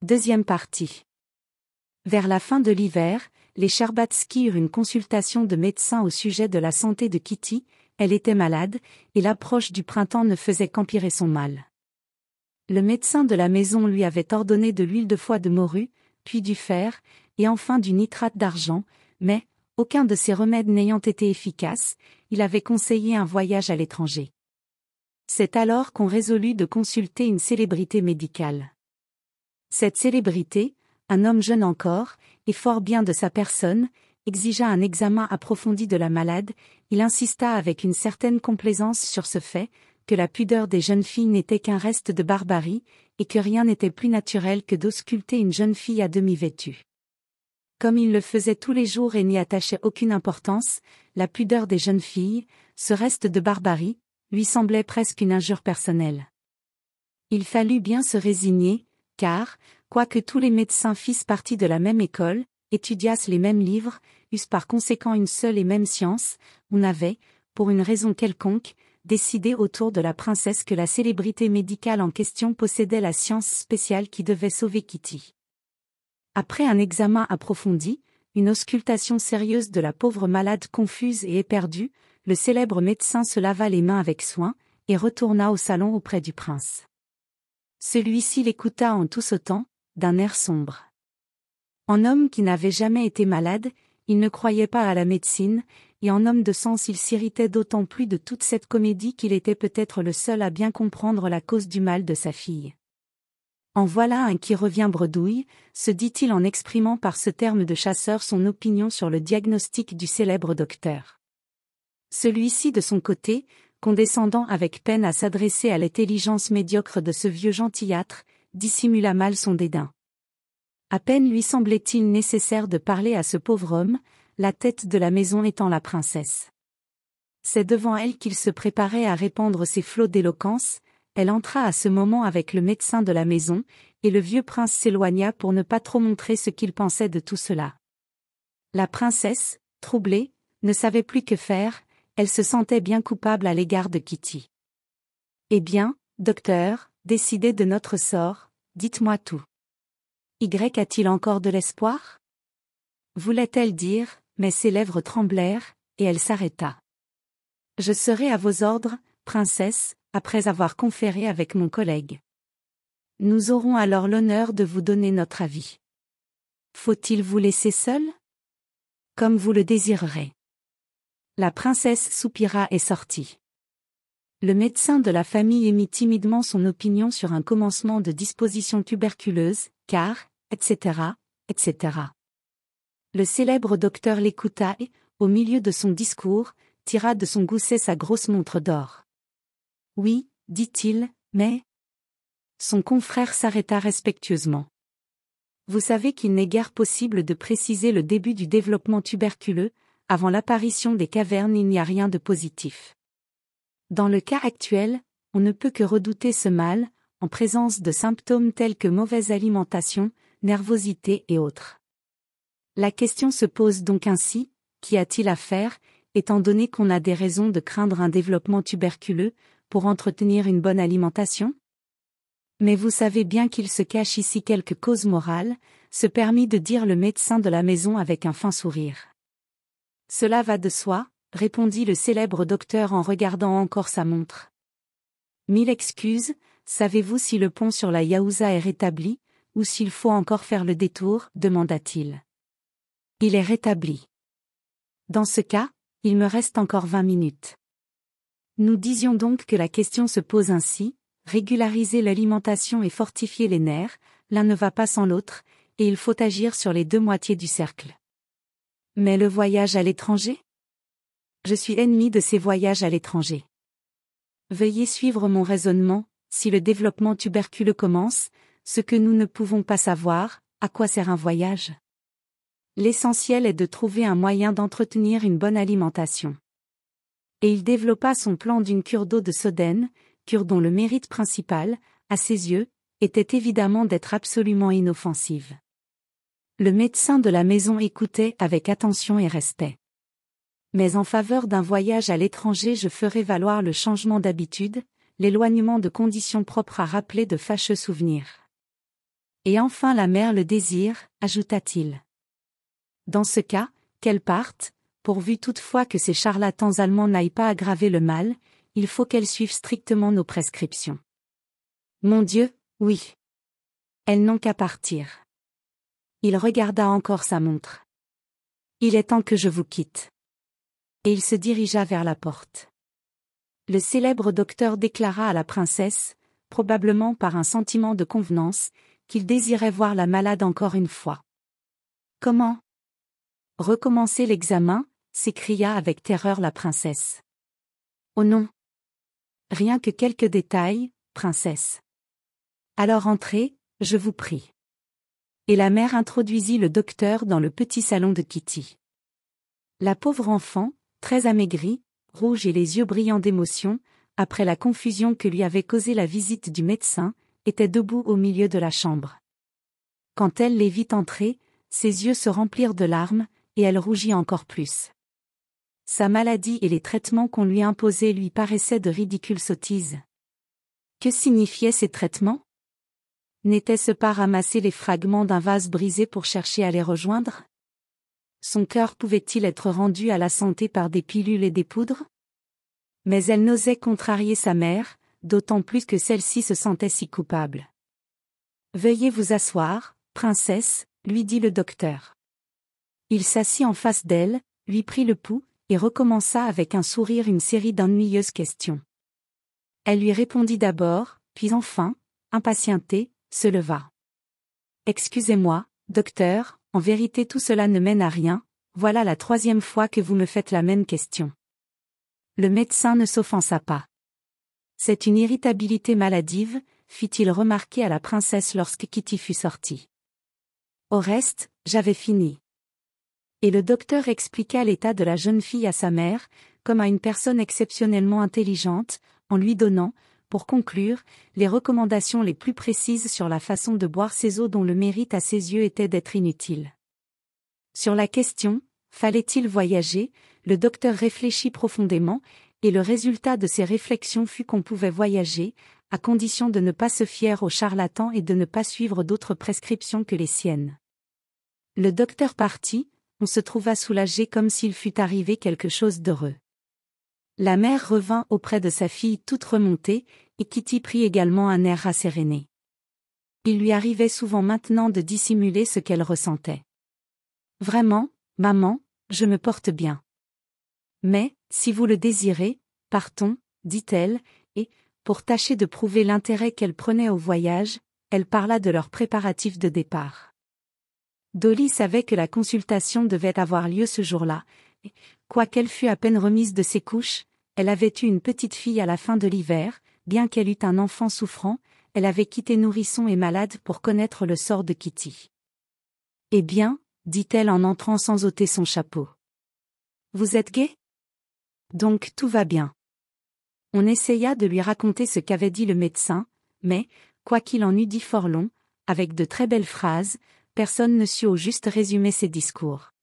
Deuxième partie. Vers la fin de l'hiver, les Charbatsky eurent une consultation de médecin au sujet de la santé de Kitty, elle était malade, et l'approche du printemps ne faisait qu'empirer son mal. Le médecin de la maison lui avait ordonné de l'huile de foie de morue, puis du fer, et enfin du nitrate d'argent, mais, aucun de ces remèdes n'ayant été efficace, il avait conseillé un voyage à l'étranger. C'est alors qu'on résolut de consulter une célébrité médicale. Cette célébrité, un homme jeune encore, et fort bien de sa personne, exigea un examen approfondi de la malade, il insista avec une certaine complaisance sur ce fait, que la pudeur des jeunes filles n'était qu'un reste de barbarie, et que rien n'était plus naturel que d'ausculter une jeune fille à demi vêtue. Comme il le faisait tous les jours et n'y attachait aucune importance, la pudeur des jeunes filles, ce reste de barbarie, lui semblait presque une injure personnelle. Il fallut bien se résigner, car, quoique tous les médecins fissent partie de la même école, étudiassent les mêmes livres, eussent par conséquent une seule et même science, on avait, pour une raison quelconque, décidé autour de la princesse que la célébrité médicale en question possédait la science spéciale qui devait sauver Kitty. Après un examen approfondi, une auscultation sérieuse de la pauvre malade confuse et éperdue, le célèbre médecin se lava les mains avec soin, et retourna au salon auprès du prince. Celui-ci l'écouta en tout sautant, d'un air sombre. En homme qui n'avait jamais été malade, il ne croyait pas à la médecine, et en homme de sens il s'irritait d'autant plus de toute cette comédie qu'il était peut-être le seul à bien comprendre la cause du mal de sa fille. En voilà un qui revient bredouille, se dit-il en exprimant par ce terme de chasseur son opinion sur le diagnostic du célèbre docteur. Celui-ci de son côté, condescendant avec peine à s'adresser à l'intelligence médiocre de ce vieux gentillâtre, dissimula mal son dédain. À peine lui semblait-il nécessaire de parler à ce pauvre homme, la tête de la maison étant la princesse. C'est devant elle qu'il se préparait à répandre ses flots d'éloquence, elle entra à ce moment avec le médecin de la maison, et le vieux prince s'éloigna pour ne pas trop montrer ce qu'il pensait de tout cela. La princesse, troublée, ne savait plus que faire, elle se sentait bien coupable à l'égard de Kitty. Eh bien, docteur, décidez de notre sort, dites-moi tout. Y a-t-il encore de l'espoir voulait-elle dire, mais ses lèvres tremblèrent, et elle s'arrêta. Je serai à vos ordres, princesse, après avoir conféré avec mon collègue. Nous aurons alors l'honneur de vous donner notre avis. Faut-il vous laisser seul Comme vous le désirerez. La princesse soupira et sortit. Le médecin de la famille émit timidement son opinion sur un commencement de disposition tuberculeuse, car, etc., etc. Le célèbre docteur l'écouta et, au milieu de son discours, tira de son gousset sa grosse montre d'or. Oui, dit-il, mais... Son confrère s'arrêta respectueusement. Vous savez qu'il n'est guère possible de préciser le début du développement tuberculeux, avant l'apparition des cavernes il n'y a rien de positif. Dans le cas actuel, on ne peut que redouter ce mal, en présence de symptômes tels que mauvaise alimentation, nervosité et autres. La question se pose donc ainsi, qu'y a-t-il à faire, étant donné qu'on a des raisons de craindre un développement tuberculeux, pour entretenir une bonne alimentation Mais vous savez bien qu'il se cache ici quelques causes morales, se permit de dire le médecin de la maison avec un fin sourire. Cela va de soi, répondit le célèbre docteur en regardant encore sa montre. Mille excuses, savez-vous si le pont sur la Yaouza est rétabli, ou s'il faut encore faire le détour demanda-t-il. Il est rétabli. Dans ce cas, il me reste encore vingt minutes. Nous disions donc que la question se pose ainsi, régulariser l'alimentation et fortifier les nerfs, l'un ne va pas sans l'autre, et il faut agir sur les deux moitiés du cercle. Mais le voyage à l'étranger Je suis ennemi de ces voyages à l'étranger. Veuillez suivre mon raisonnement, si le développement tuberculeux commence, ce que nous ne pouvons pas savoir, à quoi sert un voyage L'essentiel est de trouver un moyen d'entretenir une bonne alimentation. Et il développa son plan d'une cure d'eau de Soden, cure dont le mérite principal, à ses yeux, était évidemment d'être absolument inoffensive. Le médecin de la maison écoutait avec attention et respect. Mais en faveur d'un voyage à l'étranger je ferai valoir le changement d'habitude, l'éloignement de conditions propres à rappeler de fâcheux souvenirs. Et enfin la mère le désire, ajouta-t-il. Dans ce cas, qu'elle parte, pourvu toutefois que ces charlatans allemands n'aillent pas aggraver le mal, il faut qu'elles suivent strictement nos prescriptions. Mon Dieu, oui. Elles n'ont qu'à partir. Il regarda encore sa montre. Il est temps que je vous quitte. Et il se dirigea vers la porte. Le célèbre docteur déclara à la princesse, probablement par un sentiment de convenance, qu'il désirait voir la malade encore une fois. Comment Recommencer l'examen, s'écria avec terreur la princesse. Oh non Rien que quelques détails, princesse. Alors entrez, je vous prie et la mère introduisit le docteur dans le petit salon de Kitty. La pauvre enfant, très amaigrie, rouge et les yeux brillants d'émotion, après la confusion que lui avait causée la visite du médecin, était debout au milieu de la chambre. Quand elle les vit entrer, ses yeux se remplirent de larmes, et elle rougit encore plus. Sa maladie et les traitements qu'on lui imposait lui paraissaient de ridicules sottises. Que signifiaient ces traitements N'était-ce pas ramasser les fragments d'un vase brisé pour chercher à les rejoindre Son cœur pouvait-il être rendu à la santé par des pilules et des poudres Mais elle n'osait contrarier sa mère, d'autant plus que celle-ci se sentait si coupable. Veuillez vous asseoir, princesse, lui dit le docteur. Il s'assit en face d'elle, lui prit le pouls, et recommença avec un sourire une série d'ennuyeuses questions. Elle lui répondit d'abord, puis enfin, impatientée, se leva. Excusez-moi, docteur, en vérité tout cela ne mène à rien, voilà la troisième fois que vous me faites la même question. Le médecin ne s'offensa pas. C'est une irritabilité maladive, fit-il remarquer à la princesse lorsque Kitty fut sortie. Au reste, j'avais fini. Et le docteur expliqua l'état de la jeune fille à sa mère, comme à une personne exceptionnellement intelligente, en lui donnant, pour conclure, les recommandations les plus précises sur la façon de boire ces eaux dont le mérite à ses yeux était d'être inutile. Sur la question, fallait-il voyager, le docteur réfléchit profondément, et le résultat de ses réflexions fut qu'on pouvait voyager, à condition de ne pas se fier aux charlatans et de ne pas suivre d'autres prescriptions que les siennes. Le docteur partit, on se trouva soulagé comme s'il fût arrivé quelque chose d'heureux. La mère revint auprès de sa fille toute remontée, et Kitty prit également un air rasséréné. Il lui arrivait souvent maintenant de dissimuler ce qu'elle ressentait. Vraiment, maman, je me porte bien. Mais, si vous le désirez, partons, dit-elle, et, pour tâcher de prouver l'intérêt qu'elle prenait au voyage, elle parla de leurs préparatifs de départ. Dolly savait que la consultation devait avoir lieu ce jour-là, Quoiqu'elle fût à peine remise de ses couches, elle avait eu une petite fille à la fin de l'hiver, bien qu'elle eût un enfant souffrant, elle avait quitté nourrisson et malade pour connaître le sort de Kitty. Eh bien, dit-elle en entrant sans ôter son chapeau. Vous êtes gai Donc tout va bien. On essaya de lui raconter ce qu'avait dit le médecin, mais, quoiqu'il en eût dit fort long, avec de très belles phrases, personne ne sut au juste résumer ses discours.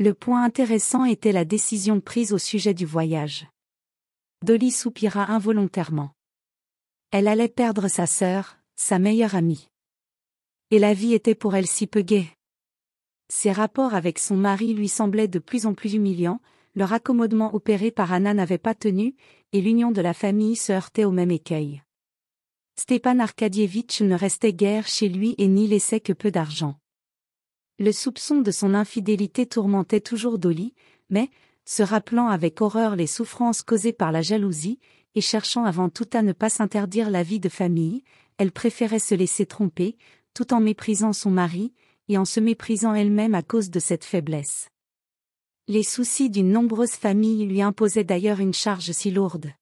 Le point intéressant était la décision prise au sujet du voyage. Dolly soupira involontairement. Elle allait perdre sa sœur, sa meilleure amie. Et la vie était pour elle si peu gaie. Ses rapports avec son mari lui semblaient de plus en plus humiliants, le raccommodement opéré par Anna n'avait pas tenu, et l'union de la famille se heurtait au même écueil. Stepan Arkadievitch ne restait guère chez lui et n'y laissait que peu d'argent. Le soupçon de son infidélité tourmentait toujours Dolly, mais, se rappelant avec horreur les souffrances causées par la jalousie, et cherchant avant tout à ne pas s'interdire la vie de famille, elle préférait se laisser tromper, tout en méprisant son mari, et en se méprisant elle-même à cause de cette faiblesse. Les soucis d'une nombreuse famille lui imposaient d'ailleurs une charge si lourde.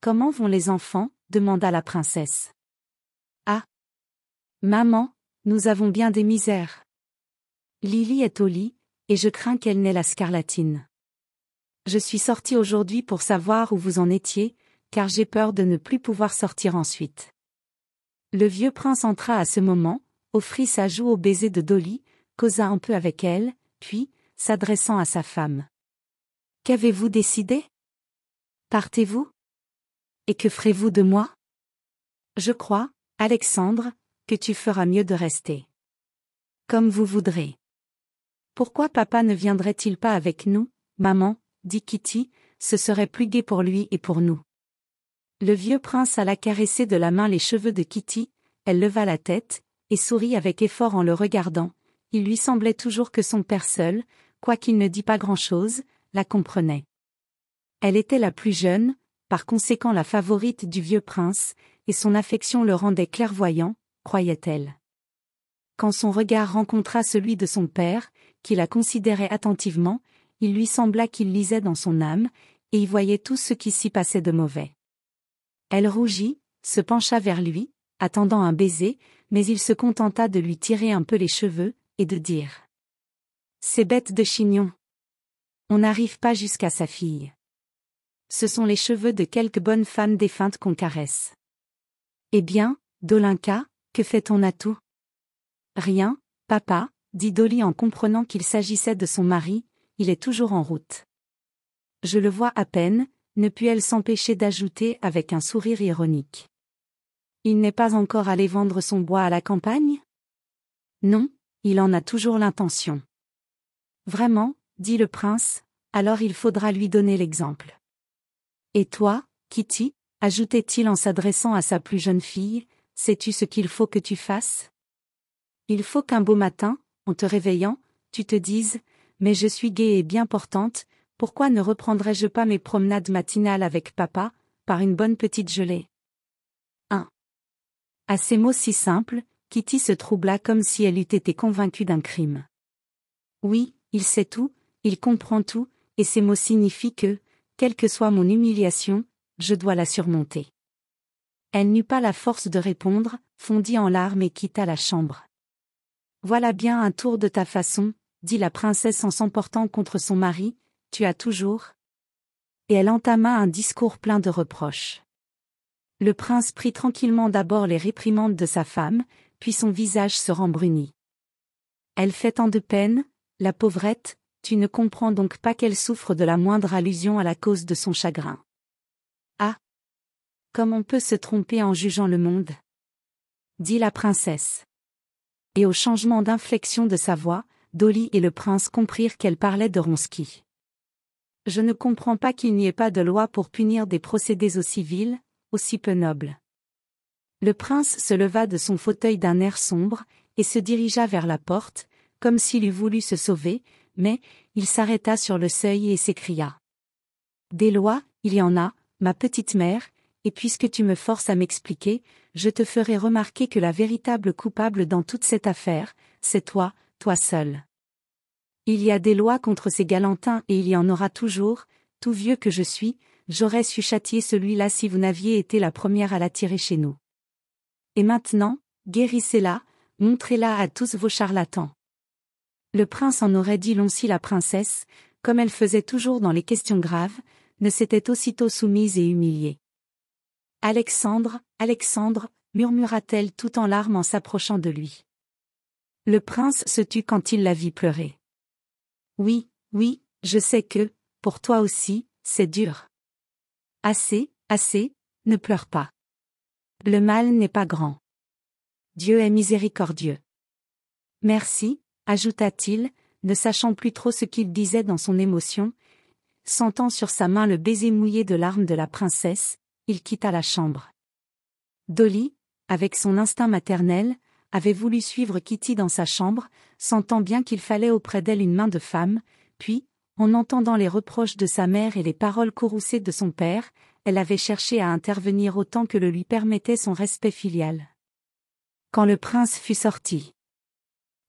Comment vont les enfants demanda la princesse. Ah Maman, nous avons bien des misères. Lily est au lit, et je crains qu'elle n'ait la scarlatine. Je suis sortie aujourd'hui pour savoir où vous en étiez, car j'ai peur de ne plus pouvoir sortir ensuite. Le vieux prince entra à ce moment, offrit sa joue au baiser de Dolly, causa un peu avec elle, puis, s'adressant à sa femme. Qu'avez-vous décidé Partez-vous Et que ferez-vous de moi Je crois, Alexandre, que tu feras mieux de rester. Comme vous voudrez. Pourquoi papa ne viendrait-il pas avec nous, maman dit Kitty, ce serait plus gai pour lui et pour nous. Le vieux prince alla caresser de la main les cheveux de Kitty, elle leva la tête, et sourit avec effort en le regardant, il lui semblait toujours que son père seul, quoiqu'il ne dit pas grand-chose, la comprenait. Elle était la plus jeune, par conséquent la favorite du vieux prince, et son affection le rendait clairvoyant, croyait-elle. Quand son regard rencontra celui de son père, qui la considérait attentivement, il lui sembla qu'il lisait dans son âme, et y voyait tout ce qui s'y passait de mauvais. Elle rougit, se pencha vers lui, attendant un baiser, mais il se contenta de lui tirer un peu les cheveux, et de dire ⁇ Ces bêtes de chignon !⁇ On n'arrive pas jusqu'à sa fille. Ce sont les cheveux de quelque bonne femme défunte qu'on caresse. Eh bien, Dolinka, que fait-on à tout Rien, papa, dit Dolly en comprenant qu'il s'agissait de son mari, il est toujours en route. Je le vois à peine, ne put-elle s'empêcher d'ajouter avec un sourire ironique. Il n'est pas encore allé vendre son bois à la campagne Non, il en a toujours l'intention. Vraiment, dit le prince, alors il faudra lui donner l'exemple. Et toi, Kitty, ajoutait-il en s'adressant à sa plus jeune fille, sais-tu ce qu'il faut que tu fasses Il faut qu'un beau matin, en te réveillant, tu te dises, mais je suis gaie et bien portante, pourquoi ne reprendrais-je pas mes promenades matinales avec papa, par une bonne petite gelée 1. À ces mots si simples, Kitty se troubla comme si elle eût été convaincue d'un crime. Oui, il sait tout, il comprend tout, et ces mots signifient que, quelle que soit mon humiliation, je dois la surmonter. Elle n'eut pas la force de répondre, fondit en larmes et quitta la chambre. Voilà bien un tour de ta façon, dit la princesse en s'emportant contre son mari, tu as toujours. Et elle entama un discours plein de reproches. Le prince prit tranquillement d'abord les réprimandes de sa femme, puis son visage se rembrunit. Elle fait tant de peine, la pauvrette, tu ne comprends donc pas qu'elle souffre de la moindre allusion à la cause de son chagrin. Ah Comme on peut se tromper en jugeant le monde dit la princesse et au changement d'inflexion de sa voix, Dolly et le prince comprirent qu'elle parlait de Ronsky. Je ne comprends pas qu'il n'y ait pas de loi pour punir des procédés aussi vils, aussi peu nobles. Le prince se leva de son fauteuil d'un air sombre, et se dirigea vers la porte, comme s'il eût voulu se sauver, mais il s'arrêta sur le seuil et s'écria. Des lois, il y en a, ma petite mère, et puisque tu me forces à m'expliquer, je te ferai remarquer que la véritable coupable dans toute cette affaire, c'est toi, toi seul. Il y a des lois contre ces galantins et il y en aura toujours, tout vieux que je suis, j'aurais su châtier celui-là si vous n'aviez été la première à l'attirer chez nous. Et maintenant, guérissez-la, montrez-la à tous vos charlatans. Le prince en aurait dit long si la princesse, comme elle faisait toujours dans les questions graves, ne s'était aussitôt soumise et humiliée. Alexandre, Alexandre, murmura-t-elle tout en larmes en s'approchant de lui. Le prince se tut quand il la vit pleurer. Oui, oui, je sais que, pour toi aussi, c'est dur. Assez, assez, ne pleure pas. Le mal n'est pas grand. Dieu est miséricordieux. Merci, ajouta-t-il, ne sachant plus trop ce qu'il disait dans son émotion, sentant sur sa main le baiser mouillé de larmes de la princesse, il quitta la chambre. Dolly, avec son instinct maternel, avait voulu suivre Kitty dans sa chambre, sentant bien qu'il fallait auprès d'elle une main de femme, puis, en entendant les reproches de sa mère et les paroles courroucées de son père, elle avait cherché à intervenir autant que le lui permettait son respect filial. Quand le prince fut sorti.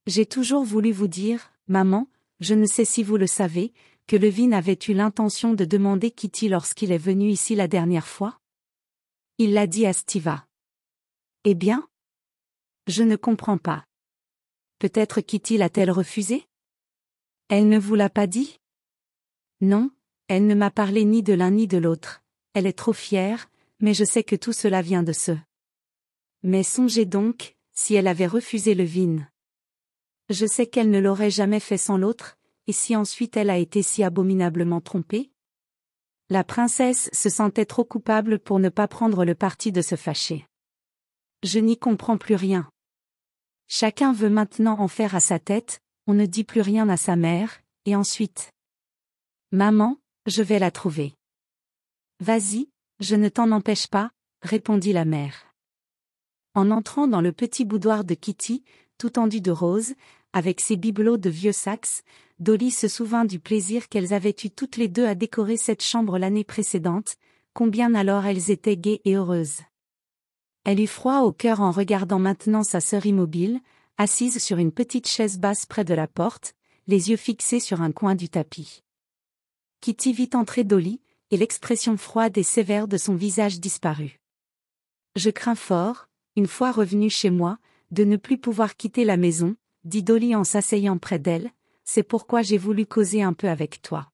J'ai toujours voulu vous dire, maman, je ne sais si vous le savez, que Levine avait eu l'intention de demander Kitty lorsqu'il est venu ici la dernière fois il l'a dit à Stiva. Eh bien Je ne comprends pas. Peut-être Kitty l'a-t-elle refusé Elle ne vous l'a pas dit Non, elle ne m'a parlé ni de l'un ni de l'autre. Elle est trop fière, mais je sais que tout cela vient de ce. Mais songez donc, si elle avait refusé le vin. Je sais qu'elle ne l'aurait jamais fait sans l'autre, et si ensuite elle a été si abominablement trompée, la princesse se sentait trop coupable pour ne pas prendre le parti de se fâcher. Je n'y comprends plus rien. Chacun veut maintenant en faire à sa tête, on ne dit plus rien à sa mère, et ensuite. Maman, je vais la trouver. Vas-y, je ne t'en empêche pas, répondit la mère. En entrant dans le petit boudoir de Kitty, tout tendu de rose, avec ses bibelots de vieux saxe, Dolly se souvint du plaisir qu'elles avaient eu toutes les deux à décorer cette chambre l'année précédente, combien alors elles étaient gaies et heureuses. Elle eut froid au cœur en regardant maintenant sa sœur immobile, assise sur une petite chaise basse près de la porte, les yeux fixés sur un coin du tapis. Kitty vit entrer Dolly, et l'expression froide et sévère de son visage disparut. Je crains fort, une fois revenue chez moi, de ne plus pouvoir quitter la maison, dit Dolly en s'asseyant près d'elle, c'est pourquoi j'ai voulu causer un peu avec toi.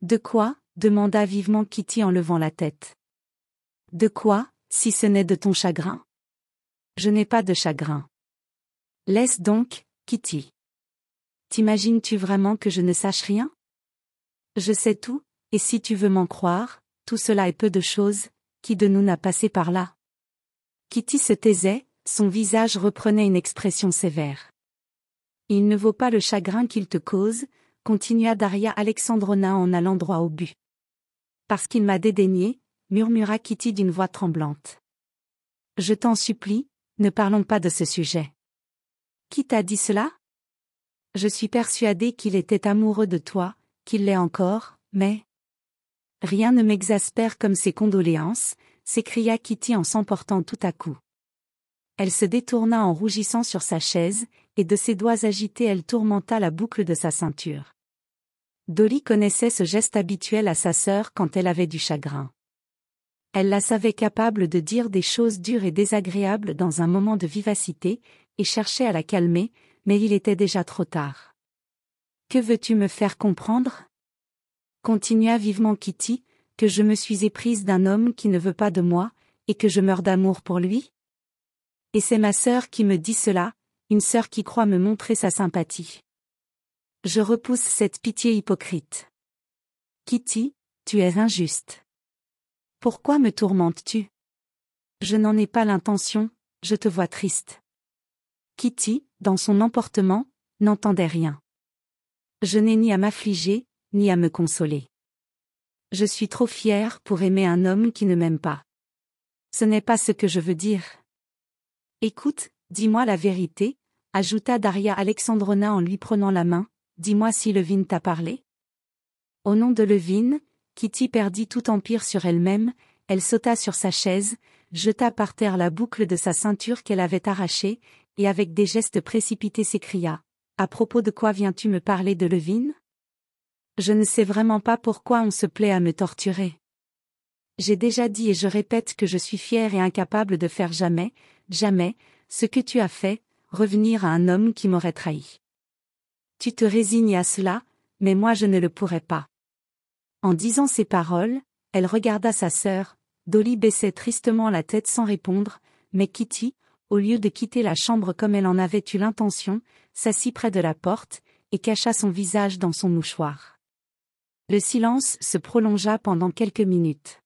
De quoi demanda vivement Kitty en levant la tête. De quoi, si ce n'est de ton chagrin Je n'ai pas de chagrin. Laisse donc, Kitty. T'imagines-tu vraiment que je ne sache rien Je sais tout, et si tu veux m'en croire, tout cela est peu de choses, qui de nous n'a passé par là Kitty se taisait, son visage reprenait une expression sévère. Il ne vaut pas le chagrin qu'il te cause, continua Daria Alexandrona en allant droit au but. Parce qu'il m'a dédaigné, murmura Kitty d'une voix tremblante. Je t'en supplie, ne parlons pas de ce sujet. Qui t'a dit cela Je suis persuadée qu'il était amoureux de toi, qu'il l'est encore, mais... Rien ne m'exaspère comme ses condoléances, s'écria Kitty en s'emportant tout à coup. Elle se détourna en rougissant sur sa chaise, et de ses doigts agités elle tourmenta la boucle de sa ceinture. Dolly connaissait ce geste habituel à sa sœur quand elle avait du chagrin. Elle la savait capable de dire des choses dures et désagréables dans un moment de vivacité, et cherchait à la calmer, mais il était déjà trop tard. Que veux-tu me faire comprendre Continua vivement Kitty, que je me suis éprise d'un homme qui ne veut pas de moi, et que je meurs d'amour pour lui Et c'est ma sœur qui me dit cela, une sœur qui croit me montrer sa sympathie. Je repousse cette pitié hypocrite. Kitty, tu es injuste. Pourquoi me tourmentes-tu Je n'en ai pas l'intention, je te vois triste. Kitty, dans son emportement, n'entendait rien. Je n'ai ni à m'affliger, ni à me consoler. Je suis trop fière pour aimer un homme qui ne m'aime pas. Ce n'est pas ce que je veux dire. Écoute, dis-moi la vérité, ajouta Daria Alexandrona en lui prenant la main, dis-moi si Levine t'a parlé. Au nom de Levine, Kitty perdit tout empire sur elle-même, elle sauta sur sa chaise, jeta par terre la boucle de sa ceinture qu'elle avait arrachée, et avec des gestes précipités s'écria À propos de quoi viens-tu me parler de Levine Je ne sais vraiment pas pourquoi on se plaît à me torturer. J'ai déjà dit et je répète que je suis fière et incapable de faire jamais, jamais, ce que tu as fait, revenir à un homme qui m'aurait trahi. Tu te résignes à cela, mais moi je ne le pourrais pas. En disant ces paroles, elle regarda sa sœur, Dolly baissait tristement la tête sans répondre, mais Kitty, au lieu de quitter la chambre comme elle en avait eu l'intention, s'assit près de la porte, et cacha son visage dans son mouchoir. Le silence se prolongea pendant quelques minutes.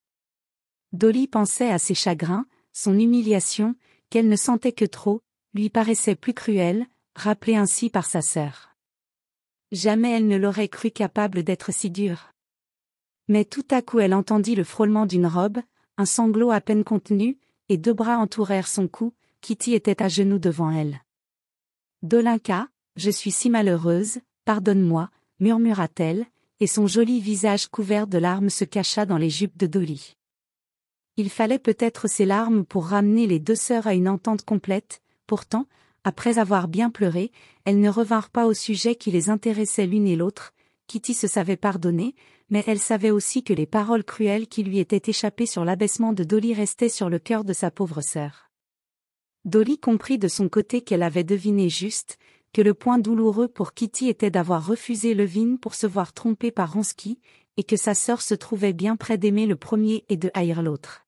Dolly pensait à ses chagrins, son humiliation, qu'elle ne sentait que trop, lui paraissait plus cruel, rappelée ainsi par sa sœur. Jamais elle ne l'aurait cru capable d'être si dure. Mais tout à coup elle entendit le frôlement d'une robe, un sanglot à peine contenu, et deux bras entourèrent son cou, Kitty était à genoux devant elle. Dolinka, je suis si malheureuse, pardonne-moi, murmura-t-elle, et son joli visage couvert de larmes se cacha dans les jupes de Dolly. Il fallait peut-être ces larmes pour ramener les deux sœurs à une entente complète, Pourtant, après avoir bien pleuré, elles ne revinrent pas au sujet qui les intéressait l'une et l'autre, Kitty se savait pardonner, mais elle savait aussi que les paroles cruelles qui lui étaient échappées sur l'abaissement de Dolly restaient sur le cœur de sa pauvre sœur. Dolly comprit de son côté qu'elle avait deviné juste, que le point douloureux pour Kitty était d'avoir refusé Levine pour se voir trompée par Ransky, et que sa sœur se trouvait bien près d'aimer le premier et de haïr l'autre.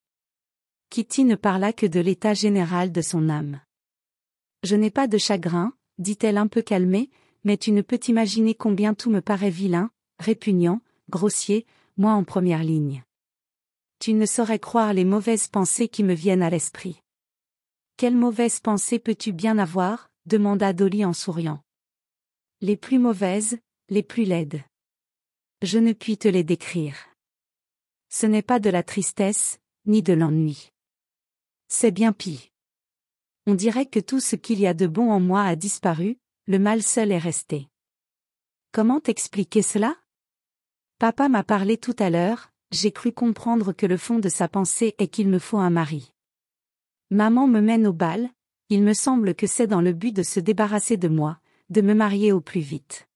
Kitty ne parla que de l'état général de son âme. Je n'ai pas de chagrin, dit-elle un peu calmée, mais tu ne peux t'imaginer combien tout me paraît vilain, répugnant, grossier, moi en première ligne. Tu ne saurais croire les mauvaises pensées qui me viennent à l'esprit. Quelles mauvaises pensées peux-tu bien avoir demanda Dolly en souriant. Les plus mauvaises, les plus laides. Je ne puis te les décrire. Ce n'est pas de la tristesse, ni de l'ennui. C'est bien pis. On dirait que tout ce qu'il y a de bon en moi a disparu, le mal seul est resté. Comment t'expliquer cela Papa m'a parlé tout à l'heure, j'ai cru comprendre que le fond de sa pensée est qu'il me faut un mari. Maman me mène au bal, il me semble que c'est dans le but de se débarrasser de moi, de me marier au plus vite.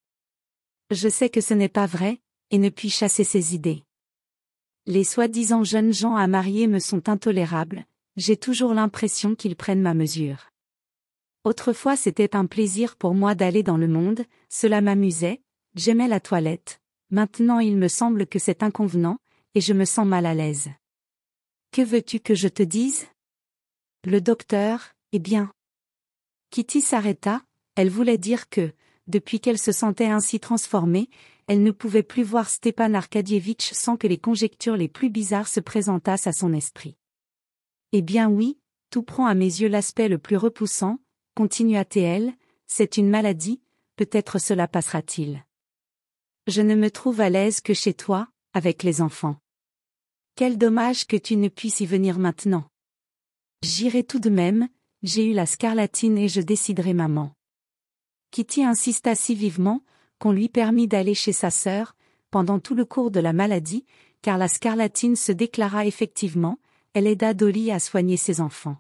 Je sais que ce n'est pas vrai, et ne puis chasser ces idées. Les soi-disant jeunes gens à marier me sont intolérables, j'ai toujours l'impression qu'ils prennent ma mesure. Autrefois c'était un plaisir pour moi d'aller dans le monde, cela m'amusait, j'aimais la toilette, maintenant il me semble que c'est inconvenant, et je me sens mal à l'aise. Que veux-tu que je te dise Le docteur, eh bien. Kitty s'arrêta, elle voulait dire que, depuis qu'elle se sentait ainsi transformée, elle ne pouvait plus voir Stepan Arkadievitch sans que les conjectures les plus bizarres se présentassent à son esprit. Eh bien oui, tout prend à mes yeux l'aspect le plus repoussant, continua-t-elle, c'est une maladie, peut-être cela passera-t-il. Je ne me trouve à l'aise que chez toi, avec les enfants. Quel dommage que tu ne puisses y venir maintenant. J'irai tout de même, j'ai eu la scarlatine et je déciderai maman. Kitty insista si vivement qu'on lui permit d'aller chez sa sœur, pendant tout le cours de la maladie, car la scarlatine se déclara effectivement, elle aida Dolly à soigner ses enfants.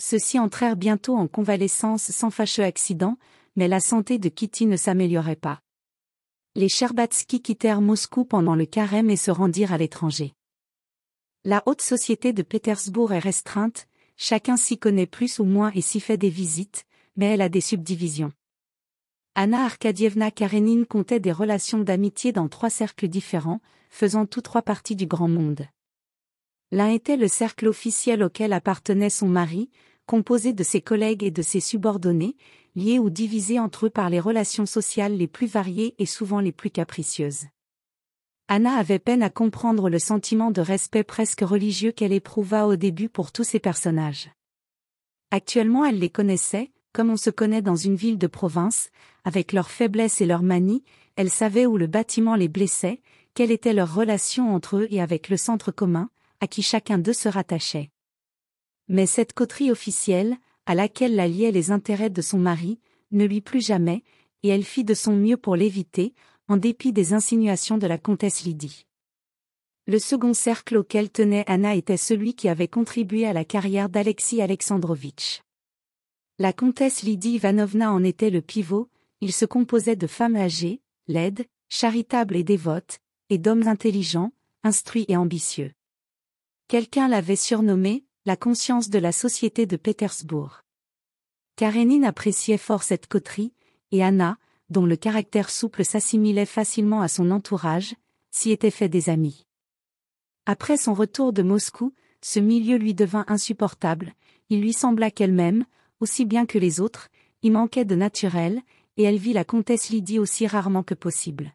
Ceux-ci entrèrent bientôt en convalescence sans fâcheux accident, mais la santé de Kitty ne s'améliorait pas. Les Sherbatsky quittèrent Moscou pendant le carême et se rendirent à l'étranger. La haute société de Pétersbourg est restreinte, chacun s'y connaît plus ou moins et s'y fait des visites, mais elle a des subdivisions. Anna Arkadievna Karénine comptait des relations d'amitié dans trois cercles différents, faisant tous trois partie du grand monde. L'un était le cercle officiel auquel appartenait son mari, composé de ses collègues et de ses subordonnés, liés ou divisés entre eux par les relations sociales les plus variées et souvent les plus capricieuses. Anna avait peine à comprendre le sentiment de respect presque religieux qu'elle éprouva au début pour tous ces personnages. Actuellement elle les connaissait, comme on se connaît dans une ville de province, avec leurs faiblesses et leurs manies, elle savait où le bâtiment les blessait, quelle était leur relation entre eux et avec le centre commun, à qui chacun d'eux se rattachait. Mais cette coterie officielle, à laquelle la liaient les intérêts de son mari, ne lui plut jamais, et elle fit de son mieux pour l'éviter, en dépit des insinuations de la comtesse Lydie. Le second cercle auquel tenait Anna était celui qui avait contribué à la carrière d'Alexis Alexandrovitch. La comtesse Lydie Ivanovna en était le pivot, il se composait de femmes âgées, laides, charitables et dévotes, et d'hommes intelligents, instruits et ambitieux. Quelqu'un l'avait surnommée « la conscience de la société de Pétersbourg ». Karénine appréciait fort cette coterie, et Anna, dont le caractère souple s'assimilait facilement à son entourage, s'y était fait des amis. Après son retour de Moscou, ce milieu lui devint insupportable, il lui sembla qu'elle-même, aussi bien que les autres, y manquait de naturel, et elle vit la comtesse Lydie aussi rarement que possible.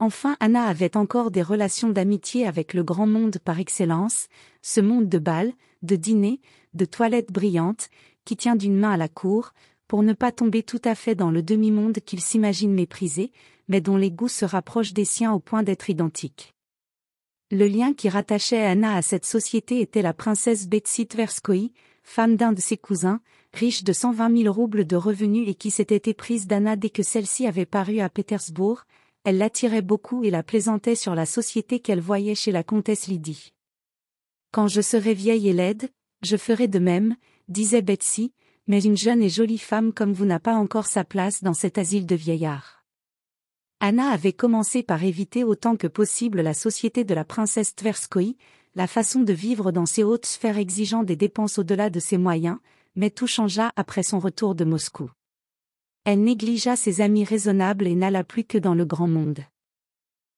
Enfin Anna avait encore des relations d'amitié avec le grand monde par excellence, ce monde de balles, de dîners, de toilettes brillantes, qui tient d'une main à la cour, pour ne pas tomber tout à fait dans le demi-monde qu'il s'imagine mépriser, mais dont les goûts se rapprochent des siens au point d'être identiques. Le lien qui rattachait Anna à cette société était la princesse Betsy Tverskoy, femme d'un de ses cousins, riche de vingt mille roubles de revenus et qui s'était éprise d'Anna dès que celle-ci avait paru à Pétersbourg, elle l'attirait beaucoup et la plaisantait sur la société qu'elle voyait chez la comtesse Lydie. Quand je serai vieille et laide, je ferai de même, disait Betsy, mais une jeune et jolie femme comme vous n'a pas encore sa place dans cet asile de vieillard ». Anna avait commencé par éviter autant que possible la société de la princesse Tverskoï, la façon de vivre dans ces hautes sphères exigeant des dépenses au-delà de ses moyens, mais tout changea après son retour de Moscou. Elle négligea ses amis raisonnables et n'alla plus que dans le grand monde.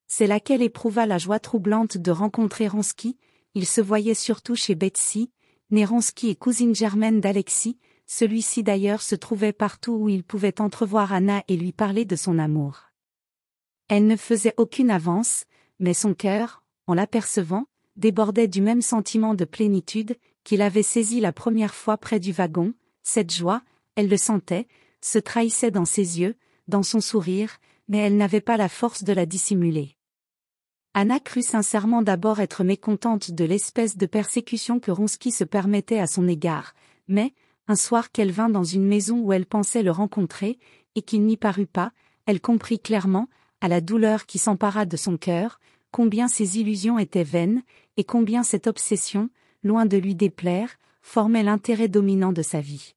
C'est là qu'elle éprouva la joie troublante de rencontrer Ronski, il se voyait surtout chez Betsy, née Ronsky et cousine germaine d'Alexis, celui-ci d'ailleurs se trouvait partout où il pouvait entrevoir Anna et lui parler de son amour. Elle ne faisait aucune avance, mais son cœur, en l'apercevant, débordait du même sentiment de plénitude qu'il avait saisi la première fois près du wagon, cette joie, elle le sentait, se trahissait dans ses yeux, dans son sourire, mais elle n'avait pas la force de la dissimuler. Anna crut sincèrement d'abord être mécontente de l'espèce de persécution que Ronski se permettait à son égard, mais, un soir qu'elle vint dans une maison où elle pensait le rencontrer, et qu'il n'y parut pas, elle comprit clairement, à la douleur qui s'empara de son cœur, combien ses illusions étaient vaines, et combien cette obsession, loin de lui déplaire, formait l'intérêt dominant de sa vie.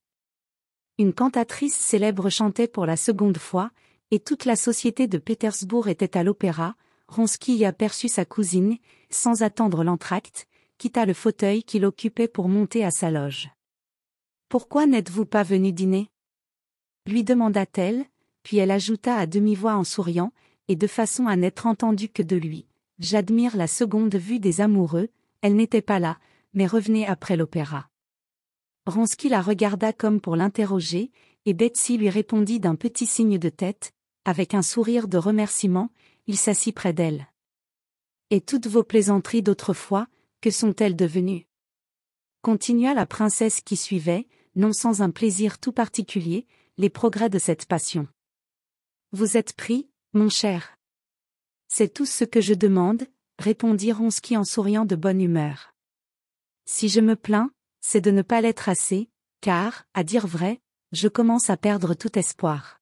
Une cantatrice célèbre chantait pour la seconde fois, et toute la société de Pétersbourg était à l'opéra, Ronski y aperçut sa cousine, sans attendre l'entracte, quitta le fauteuil qu'il occupait pour monter à sa loge. Pourquoi n'êtes-vous pas venu dîner lui demanda-t-elle, puis elle ajouta à demi-voix en souriant, et de façon à n'être entendue que de lui. J'admire la seconde vue des amoureux, elle n'était pas là, mais revenez après l'opéra. Ronski la regarda comme pour l'interroger, et Betsy lui répondit d'un petit signe de tête, avec un sourire de remerciement, il s'assit près d'elle. Et toutes vos plaisanteries d'autrefois, que sont-elles devenues Continua la princesse qui suivait, non sans un plaisir tout particulier, les progrès de cette passion. Vous êtes pris, mon cher. C'est tout ce que je demande, répondit Ronski en souriant de bonne humeur. Si je me plains, c'est de ne pas l'être assez, car, à dire vrai, je commence à perdre tout espoir.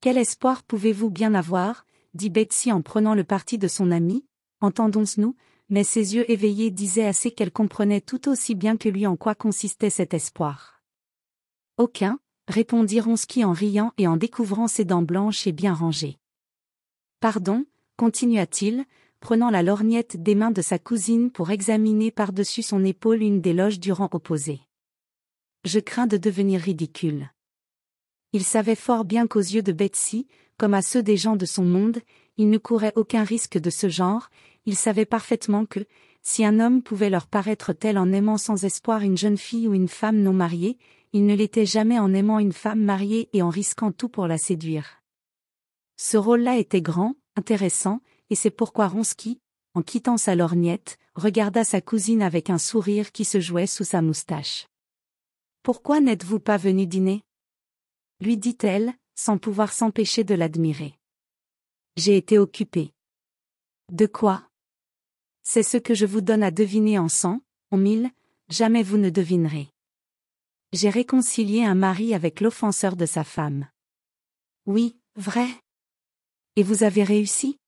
Quel espoir pouvez-vous bien avoir dit Betsy en prenant le parti de son ami, entendons-nous, mais ses yeux éveillés disaient assez qu'elle comprenait tout aussi bien que lui en quoi consistait cet espoir. Aucun, répondit Ronski en riant et en découvrant ses dents blanches et bien rangées. Pardon, continua-t-il, prenant la lorgnette des mains de sa cousine pour examiner par-dessus son épaule une des loges du rang opposé. Je crains de devenir ridicule. Il savait fort bien qu'aux yeux de Betsy, comme à ceux des gens de son monde, il ne courait aucun risque de ce genre, il savait parfaitement que, si un homme pouvait leur paraître tel en aimant sans espoir une jeune fille ou une femme non mariée, il ne l'était jamais en aimant une femme mariée et en risquant tout pour la séduire. Ce rôle-là était grand, intéressant, et c'est pourquoi Ronski, en quittant sa lorgnette, regarda sa cousine avec un sourire qui se jouait sous sa moustache. Pourquoi n'êtes-vous pas venu dîner lui dit-elle, sans pouvoir s'empêcher de l'admirer. J'ai été occupée. De quoi C'est ce que je vous donne à deviner en cent, en mille, jamais vous ne devinerez. J'ai réconcilié un mari avec l'offenseur de sa femme. Oui, vrai. Et vous avez réussi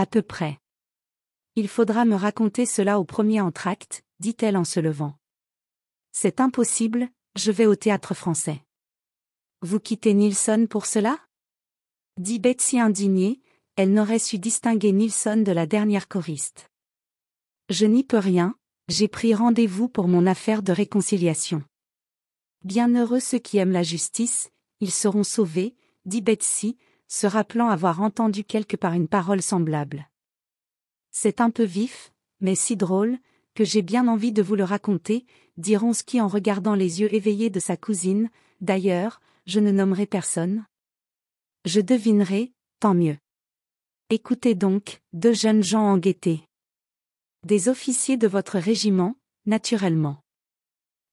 à peu près. Il faudra me raconter cela au premier entracte, dit-elle en se levant. C'est impossible, je vais au théâtre français. Vous quittez Nilsson pour cela dit Betsy indignée, elle n'aurait su distinguer Nilsson de la dernière choriste. Je n'y peux rien, j'ai pris rendez-vous pour mon affaire de réconciliation. Bienheureux ceux qui aiment la justice, ils seront sauvés, dit Betsy, se rappelant avoir entendu quelque part une parole semblable. C'est un peu vif, mais si drôle, que j'ai bien envie de vous le raconter, dit qui en regardant les yeux éveillés de sa cousine, d'ailleurs, je ne nommerai personne. Je devinerai, tant mieux. Écoutez donc, deux jeunes gens en gaieté. Des officiers de votre régiment, naturellement.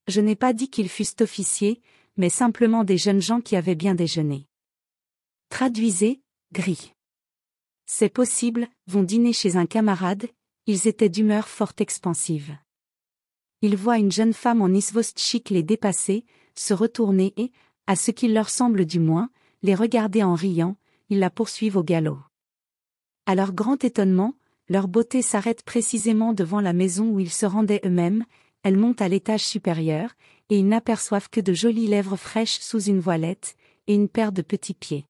Je n'ai pas dit qu'ils fussent officiers, mais simplement des jeunes gens qui avaient bien déjeuné. Traduisez, gris. C'est possible, vont dîner chez un camarade, ils étaient d'humeur fort expansive. Ils voient une jeune femme en isvostchik les dépasser, se retourner et, à ce qu'il leur semble du moins, les regarder en riant, ils la poursuivent au galop. À leur grand étonnement, leur beauté s'arrête précisément devant la maison où ils se rendaient eux-mêmes, elle monte à l'étage supérieur, et ils n'aperçoivent que de jolies lèvres fraîches sous une voilette, et une paire de petits pieds.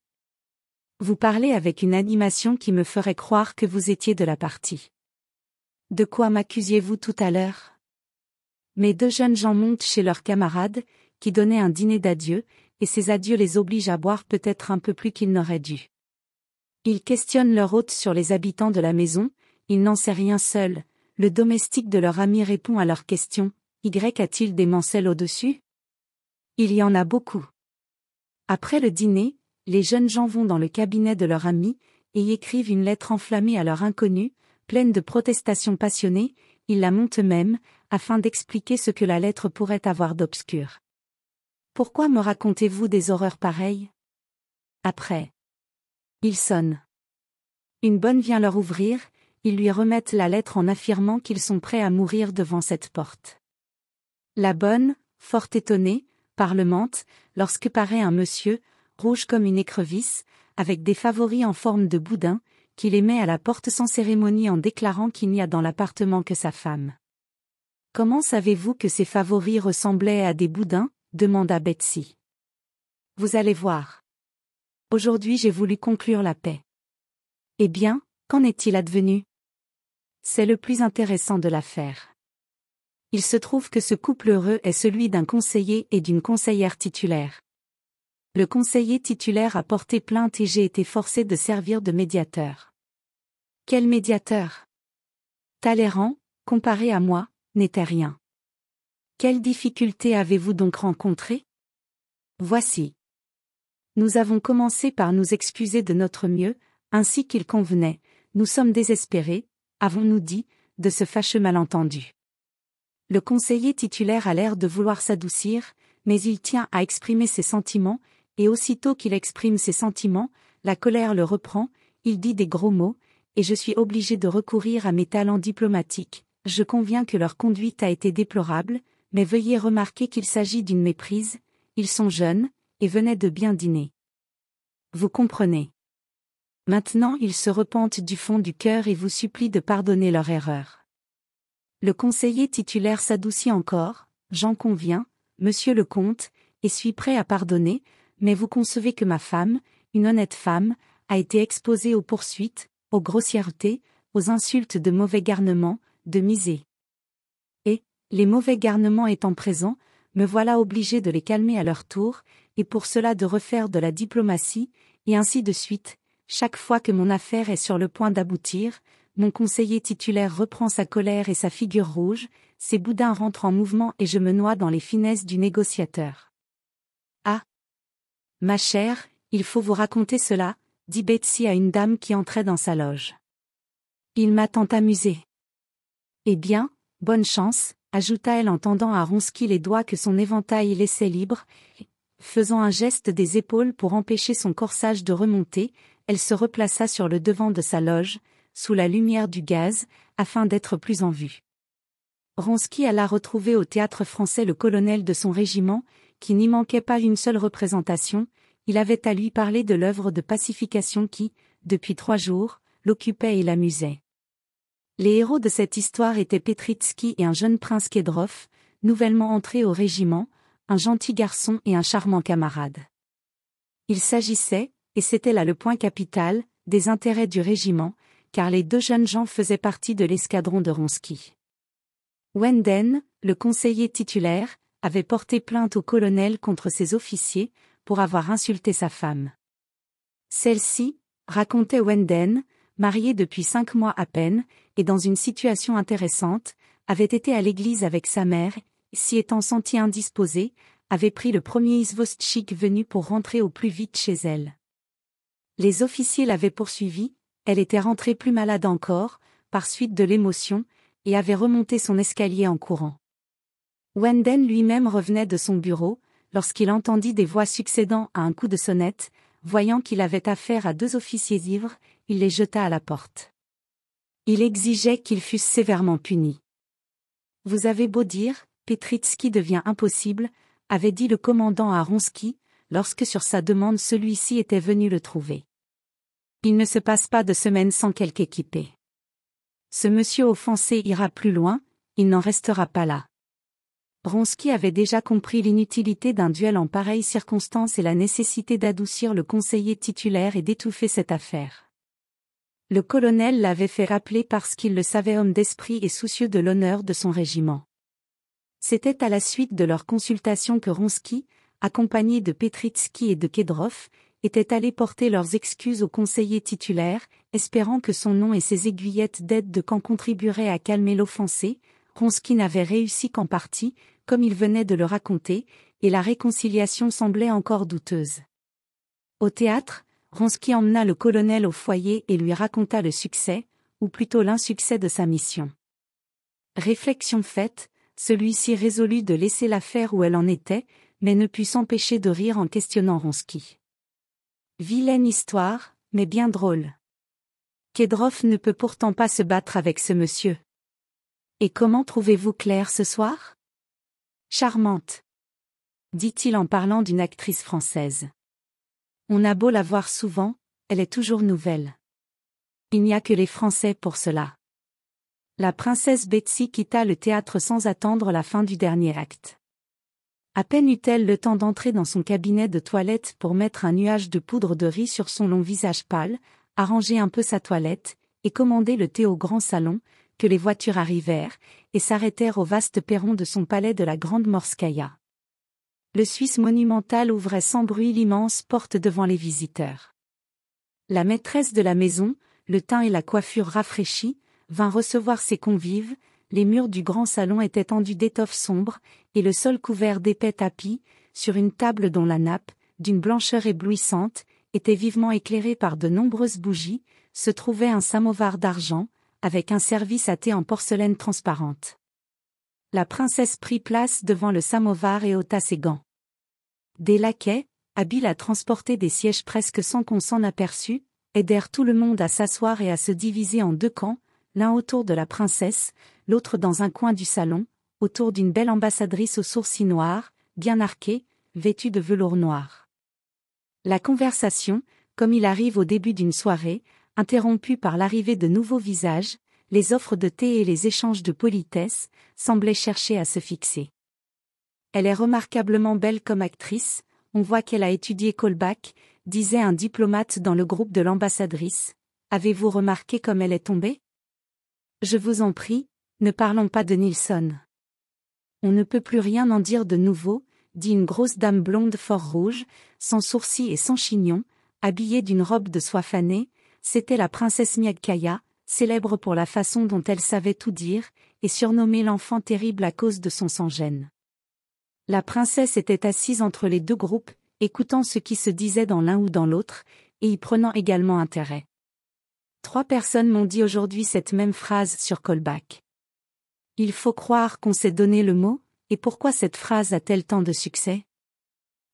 Vous parlez avec une animation qui me ferait croire que vous étiez de la partie. De quoi m'accusiez-vous tout à l'heure Mes deux jeunes gens montent chez leurs camarades, qui donnaient un dîner d'adieu, et ces adieux les obligent à boire peut-être un peu plus qu'ils n'auraient dû. Ils questionnent leur hôte sur les habitants de la maison, il n'en sait rien seul, le domestique de leur ami répond à leurs questions, Y a-t-il des mancelles au-dessus Il y en a beaucoup. Après le dîner, les jeunes gens vont dans le cabinet de leur ami, et y écrivent une lettre enflammée à leur inconnu, pleine de protestations passionnées, ils la montent même, afin d'expliquer ce que la lettre pourrait avoir d'obscur. Pourquoi me racontez-vous des horreurs pareilles Après. Ils sonnent. Une bonne vient leur ouvrir, ils lui remettent la lettre en affirmant qu'ils sont prêts à mourir devant cette porte. La bonne, fort étonnée, parlemente, lorsque paraît un monsieur, rouge comme une écrevisse, avec des favoris en forme de boudin, qu'il émet à la porte sans cérémonie en déclarant qu'il n'y a dans l'appartement que sa femme. Comment savez-vous que ces favoris ressemblaient à des boudins demanda Betsy. Vous allez voir. Aujourd'hui j'ai voulu conclure la paix. Eh bien, qu'en est-il advenu C'est le plus intéressant de l'affaire. Il se trouve que ce couple heureux est celui d'un conseiller et d'une conseillère titulaire le conseiller titulaire a porté plainte et j'ai été forcé de servir de médiateur. Quel médiateur Talleyrand, comparé à moi, n'était rien. Quelle difficulté avez-vous donc rencontrées Voici. Nous avons commencé par nous excuser de notre mieux, ainsi qu'il convenait, nous sommes désespérés, avons-nous dit, de ce fâcheux malentendu. Le conseiller titulaire a l'air de vouloir s'adoucir, mais il tient à exprimer ses sentiments, et aussitôt qu'il exprime ses sentiments, la colère le reprend, il dit des gros mots, et je suis obligé de recourir à mes talents diplomatiques. Je conviens que leur conduite a été déplorable, mais veuillez remarquer qu'il s'agit d'une méprise, ils sont jeunes, et venaient de bien dîner. Vous comprenez. Maintenant ils se repentent du fond du cœur et vous supplient de pardonner leur erreur. Le conseiller titulaire s'adoucit encore, j'en conviens, monsieur le comte, et suis prêt à pardonner, mais vous concevez que ma femme, une honnête femme, a été exposée aux poursuites, aux grossièretés, aux insultes de mauvais garnements, de misée. Et, les mauvais garnements étant présents, me voilà obligé de les calmer à leur tour, et pour cela de refaire de la diplomatie, et ainsi de suite, chaque fois que mon affaire est sur le point d'aboutir, mon conseiller titulaire reprend sa colère et sa figure rouge, ses boudins rentrent en mouvement et je me noie dans les finesses du négociateur. Ma chère, il faut vous raconter cela, dit Betsy à une dame qui entrait dans sa loge. Il m'a tant amusé. Eh bien, bonne chance, ajouta-elle t en tendant à Ronski les doigts que son éventail laissait libres, faisant un geste des épaules pour empêcher son corsage de remonter, elle se replaça sur le devant de sa loge, sous la lumière du gaz, afin d'être plus en vue. Ronski alla retrouver au théâtre français le colonel de son régiment, qui n'y manquait pas une seule représentation, il avait à lui parler de l'œuvre de pacification qui, depuis trois jours, l'occupait et l'amusait. Les héros de cette histoire étaient Petritsky et un jeune prince Kedrov, nouvellement entré au régiment, un gentil garçon et un charmant camarade. Il s'agissait, et c'était là le point capital, des intérêts du régiment, car les deux jeunes gens faisaient partie de l'escadron de Ronsky. Wenden, le conseiller titulaire, avait porté plainte au colonel contre ses officiers pour avoir insulté sa femme. Celle-ci, racontait Wenden, mariée depuis cinq mois à peine, et dans une situation intéressante, avait été à l'église avec sa mère, s'y étant sentie indisposée, avait pris le premier isvostchik venu pour rentrer au plus vite chez elle. Les officiers l'avaient poursuivie, elle était rentrée plus malade encore, par suite de l'émotion, et avait remonté son escalier en courant. Wenden lui-même revenait de son bureau, lorsqu'il entendit des voix succédant à un coup de sonnette, voyant qu'il avait affaire à deux officiers ivres, il les jeta à la porte. Il exigeait qu'ils fussent sévèrement punis. Vous avez beau dire, Petritsky devient impossible, avait dit le commandant à Ronski lorsque sur sa demande celui-ci était venu le trouver. Il ne se passe pas de semaine sans quelque équipé. Ce monsieur offensé ira plus loin, il n'en restera pas là. Ronski avait déjà compris l'inutilité d'un duel en pareille circonstance et la nécessité d'adoucir le conseiller titulaire et d'étouffer cette affaire. Le colonel l'avait fait rappeler parce qu'il le savait homme d'esprit et soucieux de l'honneur de son régiment. C'était à la suite de leur consultation que Ronski, accompagné de Petritsky et de Kedrov, était allé porter leurs excuses au conseiller titulaire, espérant que son nom et ses aiguillettes d'aide de camp contribueraient à calmer l'offensé, Ronski n'avait réussi qu'en partie, comme il venait de le raconter, et la réconciliation semblait encore douteuse. Au théâtre, Ronski emmena le colonel au foyer et lui raconta le succès, ou plutôt l'insuccès de sa mission. Réflexion faite, celui-ci résolut de laisser l'affaire où elle en était, mais ne put s'empêcher de rire en questionnant Ronsky. Vilaine histoire, mais bien drôle. Kedroff ne peut pourtant pas se battre avec ce monsieur. Et comment trouvez-vous Claire ce soir Charmante. Dit-il en parlant d'une actrice française. On a beau la voir souvent, elle est toujours nouvelle. Il n'y a que les Français pour cela. La princesse Betsy quitta le théâtre sans attendre la fin du dernier acte. À peine eut-elle le temps d'entrer dans son cabinet de toilette pour mettre un nuage de poudre de riz sur son long visage pâle, arranger un peu sa toilette, et commander le thé au grand salon, que les voitures arrivèrent et s'arrêtèrent au vaste perron de son palais de la Grande Morskaya. Le Suisse monumental ouvrait sans bruit l'immense porte devant les visiteurs. La maîtresse de la maison, le teint et la coiffure rafraîchis, vint recevoir ses convives, les murs du grand salon étaient tendus d'étoffes sombres, et le sol couvert d'épais tapis, sur une table dont la nappe, d'une blancheur éblouissante, était vivement éclairée par de nombreuses bougies, se trouvait un samovar d'argent, avec un service à thé en porcelaine transparente. La princesse prit place devant le samovar et ôta ses gants. Des laquais, habiles à transporter des sièges presque sans qu'on s'en aperçût, aidèrent tout le monde à s'asseoir et à se diviser en deux camps, l'un autour de la princesse, l'autre dans un coin du salon, autour d'une belle ambassadrice aux sourcils noirs, bien arquée, vêtue de velours noir. La conversation, comme il arrive au début d'une soirée, Interrompue par l'arrivée de nouveaux visages, les offres de thé et les échanges de politesse, semblaient chercher à se fixer. Elle est remarquablement belle comme actrice, on voit qu'elle a étudié Colbach, disait un diplomate dans le groupe de l'ambassadrice. Avez-vous remarqué comme elle est tombée Je vous en prie, ne parlons pas de Nilsson. On ne peut plus rien en dire de nouveau, dit une grosse dame blonde fort rouge, sans sourcils et sans chignon, habillée d'une robe de soie fanée, c'était la princesse Miagkaya, célèbre pour la façon dont elle savait tout dire, et surnommée l'enfant terrible à cause de son sang-gêne. La princesse était assise entre les deux groupes, écoutant ce qui se disait dans l'un ou dans l'autre, et y prenant également intérêt. Trois personnes m'ont dit aujourd'hui cette même phrase sur Colbach. Il faut croire qu'on s'est donné le mot, et pourquoi cette phrase a-t-elle tant de succès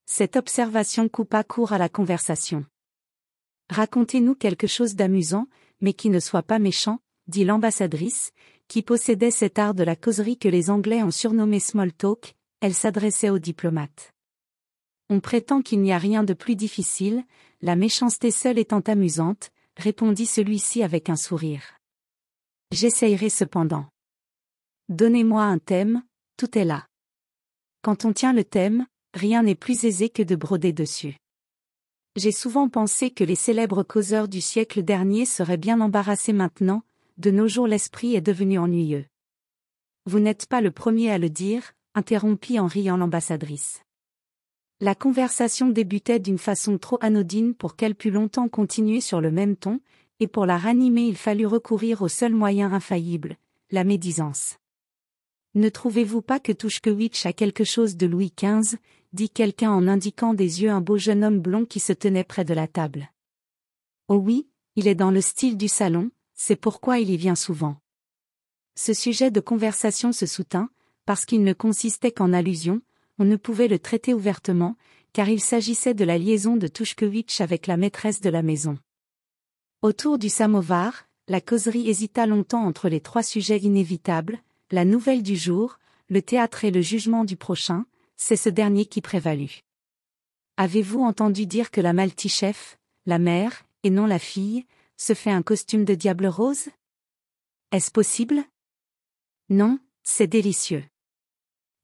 Cette observation coupa court à la conversation. Racontez-nous quelque chose d'amusant, mais qui ne soit pas méchant, dit l'ambassadrice, qui possédait cet art de la causerie que les Anglais ont surnommé small talk, elle s'adressait aux diplomates. On prétend qu'il n'y a rien de plus difficile, la méchanceté seule étant amusante, répondit celui-ci avec un sourire. J'essayerai cependant. Donnez-moi un thème, tout est là. Quand on tient le thème, rien n'est plus aisé que de broder dessus. J'ai souvent pensé que les célèbres causeurs du siècle dernier seraient bien embarrassés maintenant, de nos jours l'esprit est devenu ennuyeux. Vous n'êtes pas le premier à le dire, interrompit en riant l'ambassadrice. La conversation débutait d'une façon trop anodine pour qu'elle pût longtemps continuer sur le même ton, et pour la ranimer il fallut recourir au seul moyen infaillible, la médisance. Ne trouvez-vous pas que Touchkewitch a quelque chose de Louis XV, dit quelqu'un en indiquant des yeux un beau jeune homme blond qui se tenait près de la table. Oh oui, il est dans le style du salon, c'est pourquoi il y vient souvent. Ce sujet de conversation se soutint, parce qu'il ne consistait qu'en allusion, on ne pouvait le traiter ouvertement, car il s'agissait de la liaison de Touchkevitch avec la maîtresse de la maison. Autour du samovar, la causerie hésita longtemps entre les trois sujets inévitables, la nouvelle du jour, le théâtre et le jugement du prochain, c'est ce dernier qui prévalut. Avez-vous entendu dire que la Maltichef, la mère, et non la fille, se fait un costume de diable rose Est-ce possible Non, c'est délicieux.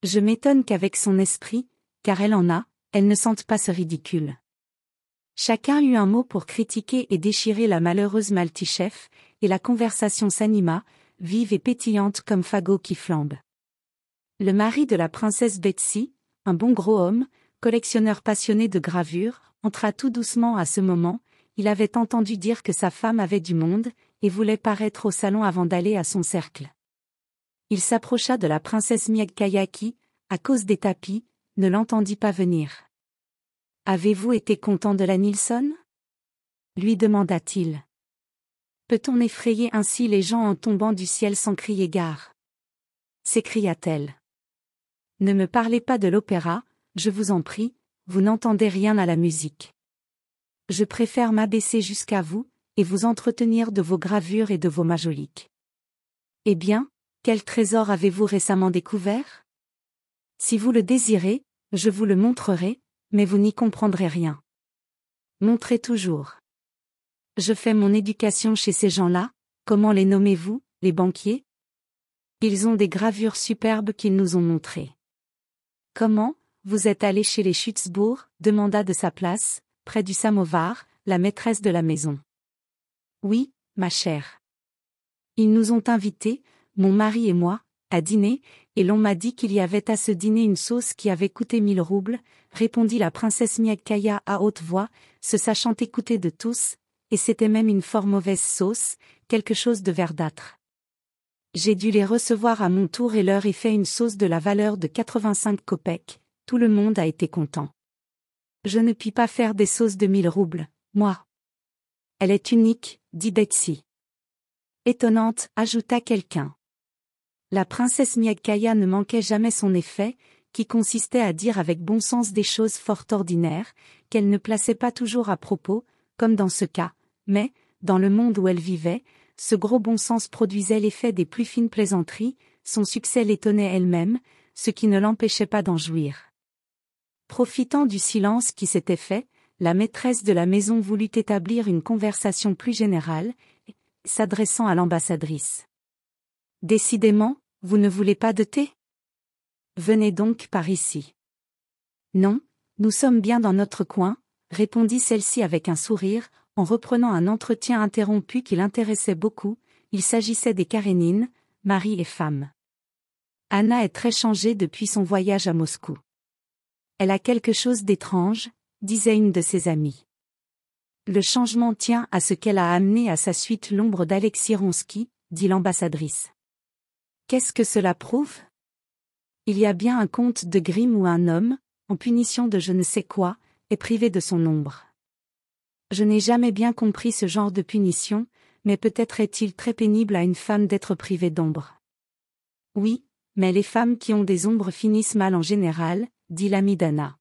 Je m'étonne qu'avec son esprit, car elle en a, elle ne sente pas ce ridicule. Chacun eut un mot pour critiquer et déchirer la malheureuse Maltichef, et la conversation s'anima, vive et pétillante comme fagot qui flambe. Le mari de la princesse Betsy, un bon gros homme, collectionneur passionné de gravures, entra tout doucement à ce moment, il avait entendu dire que sa femme avait du monde, et voulait paraître au salon avant d'aller à son cercle. Il s'approcha de la princesse qui, à cause des tapis, ne l'entendit pas venir. Avez-vous été content de la Nilsson lui demanda-t-il. Peut-on effrayer ainsi les gens en tombant du ciel sans crier gare s'écria-t-elle. Ne me parlez pas de l'opéra, je vous en prie, vous n'entendez rien à la musique. Je préfère m'abaisser jusqu'à vous, et vous entretenir de vos gravures et de vos majoliques. Eh bien, quel trésor avez-vous récemment découvert Si vous le désirez, je vous le montrerai, mais vous n'y comprendrez rien. Montrez toujours. Je fais mon éducation chez ces gens-là, comment les nommez-vous, les banquiers Ils ont des gravures superbes qu'ils nous ont montrées. Comment, vous êtes allé chez les Schutzbourg demanda de sa place, près du samovar, la maîtresse de la maison. Oui, ma chère. Ils nous ont invités, mon mari et moi, à dîner, et l'on m'a dit qu'il y avait à ce dîner une sauce qui avait coûté mille roubles, répondit la princesse Miakaya à haute voix, se sachant écouter de tous, et c'était même une fort mauvaise sauce, quelque chose de verdâtre. J'ai dû les recevoir à mon tour et leur y fait une sauce de la valeur de 85 kopecks. Tout le monde a été content. Je ne puis pas faire des sauces de 1000 roubles, moi. Elle est unique, dit Dexi. Étonnante, ajouta quelqu'un. La princesse Miagkaya ne manquait jamais son effet, qui consistait à dire avec bon sens des choses fort ordinaires, qu'elle ne plaçait pas toujours à propos, comme dans ce cas, mais, dans le monde où elle vivait, ce gros bon sens produisait l'effet des plus fines plaisanteries, son succès l'étonnait elle-même, ce qui ne l'empêchait pas d'en jouir. Profitant du silence qui s'était fait, la maîtresse de la maison voulut établir une conversation plus générale, s'adressant à l'ambassadrice. Décidément, vous ne voulez pas de thé Venez donc par ici. Non, nous sommes bien dans notre coin, répondit celle-ci avec un sourire, en reprenant un entretien interrompu qui l'intéressait beaucoup, il s'agissait des Karénines, mari et femme. Anna est très changée depuis son voyage à Moscou. Elle a quelque chose d'étrange, disait une de ses amies. Le changement tient à ce qu'elle a amené à sa suite l'ombre d'Alexis Ronsky, dit l'ambassadrice. Qu'est-ce que cela prouve Il y a bien un conte de Grimm où un homme, en punition de je ne sais quoi, est privé de son ombre. Je n'ai jamais bien compris ce genre de punition, mais peut-être est-il très pénible à une femme d'être privée d'ombre. Oui, mais les femmes qui ont des ombres finissent mal en général, dit l'ami d'Anna.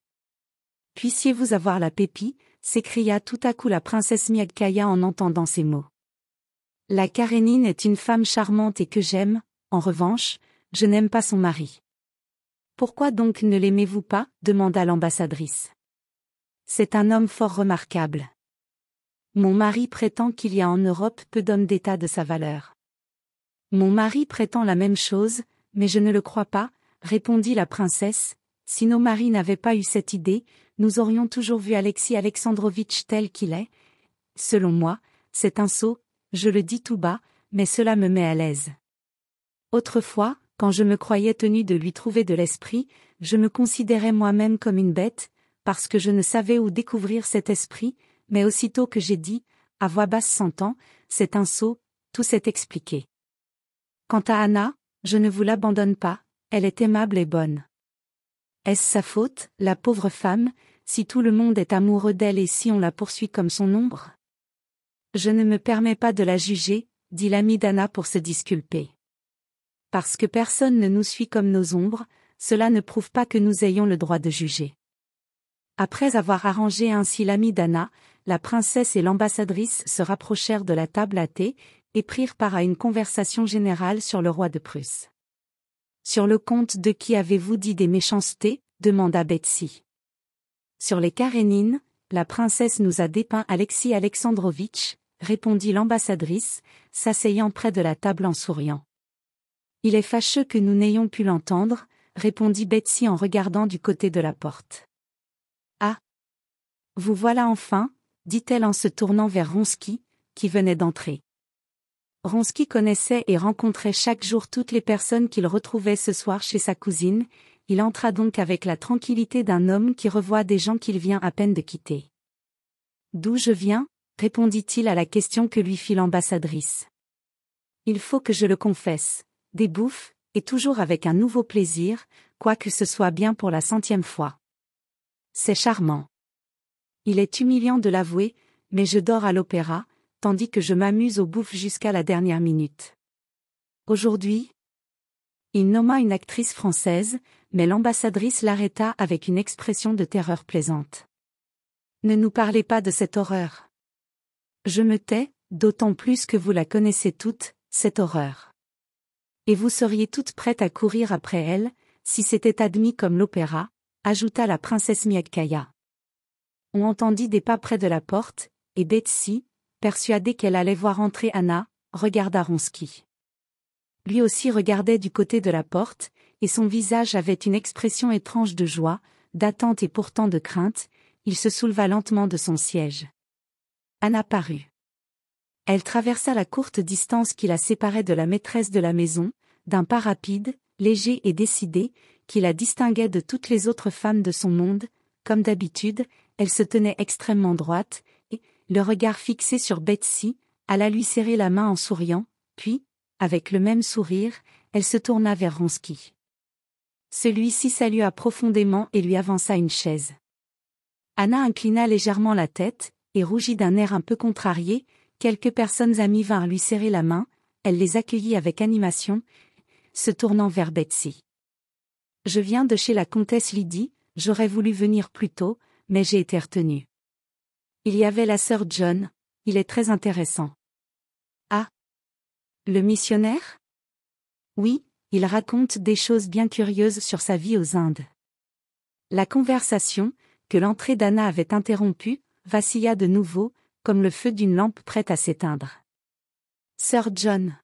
Puissiez-vous avoir la pépie, s'écria tout à coup la princesse Miagkaya en entendant ces mots. La Karénine est une femme charmante et que j'aime, en revanche, je n'aime pas son mari. Pourquoi donc ne l'aimez-vous pas demanda l'ambassadrice. C'est un homme fort remarquable. Mon mari prétend qu'il y a en Europe peu d'hommes d'État de sa valeur. Mon mari prétend la même chose, mais je ne le crois pas, répondit la princesse. Si nos maris n'avaient pas eu cette idée, nous aurions toujours vu Alexis Alexandrovitch tel qu'il est. Selon moi, c'est un sot, je le dis tout bas, mais cela me met à l'aise. Autrefois, quand je me croyais tenu de lui trouver de l'esprit, je me considérais moi-même comme une bête, parce que je ne savais où découvrir cet esprit, mais aussitôt que j'ai dit, à voix basse s'entend, c'est un sot, tout s'est expliqué. Quant à Anna, je ne vous l'abandonne pas, elle est aimable et bonne. Est-ce sa faute, la pauvre femme, si tout le monde est amoureux d'elle et si on la poursuit comme son ombre Je ne me permets pas de la juger, dit l'ami d'Anna pour se disculper. Parce que personne ne nous suit comme nos ombres, cela ne prouve pas que nous ayons le droit de juger. Après avoir arrangé ainsi l'ami d'Anna, la princesse et l'ambassadrice se rapprochèrent de la table à thé et prirent part à une conversation générale sur le roi de Prusse. Sur le compte de qui avez-vous dit des méchancetés demanda Betsy. Sur les Karénines, la princesse nous a dépeint Alexis Alexandrovitch, répondit l'ambassadrice, s'asseyant près de la table en souriant. Il est fâcheux que nous n'ayons pu l'entendre, répondit Betsy en regardant du côté de la porte. Ah Vous voilà enfin, dit-elle en se tournant vers Ronski, qui venait d'entrer. Ronski connaissait et rencontrait chaque jour toutes les personnes qu'il retrouvait ce soir chez sa cousine, il entra donc avec la tranquillité d'un homme qui revoit des gens qu'il vient à peine de quitter. D'où je viens répondit-il à la question que lui fit l'ambassadrice. Il faut que je le confesse, des bouffes, et toujours avec un nouveau plaisir, quoique ce soit bien pour la centième fois. C'est charmant. Il est humiliant de l'avouer, mais je dors à l'opéra, tandis que je m'amuse au bouffe jusqu'à la dernière minute. Aujourd'hui, il nomma une actrice française, mais l'ambassadrice l'arrêta avec une expression de terreur plaisante. Ne nous parlez pas de cette horreur. Je me tais, d'autant plus que vous la connaissez toutes, cette horreur. Et vous seriez toutes prêtes à courir après elle, si c'était admis comme l'opéra, ajouta la princesse Myakaya on entendit des pas près de la porte, et Betsy, persuadée qu'elle allait voir entrer Anna, regarda Ronsky. Lui aussi regardait du côté de la porte, et son visage avait une expression étrange de joie, d'attente et pourtant de crainte, il se souleva lentement de son siège. Anna parut. Elle traversa la courte distance qui la séparait de la maîtresse de la maison, d'un pas rapide, léger et décidé, qui la distinguait de toutes les autres femmes de son monde, comme d'habitude, elle se tenait extrêmement droite, et, le regard fixé sur Betsy, alla lui serrer la main en souriant, puis, avec le même sourire, elle se tourna vers Ronski. Celui-ci salua profondément et lui avança une chaise. Anna inclina légèrement la tête, et rougit d'un air un peu contrarié, quelques personnes amies vinrent lui serrer la main, elle les accueillit avec animation, se tournant vers Betsy. Je viens de chez la comtesse Lydie, j'aurais voulu venir plus tôt, mais j'ai été retenue. Il y avait la sœur John, il est très intéressant. Ah Le missionnaire Oui, il raconte des choses bien curieuses sur sa vie aux Indes. La conversation, que l'entrée d'Anna avait interrompue, vacilla de nouveau, comme le feu d'une lampe prête à s'éteindre. Sœur John.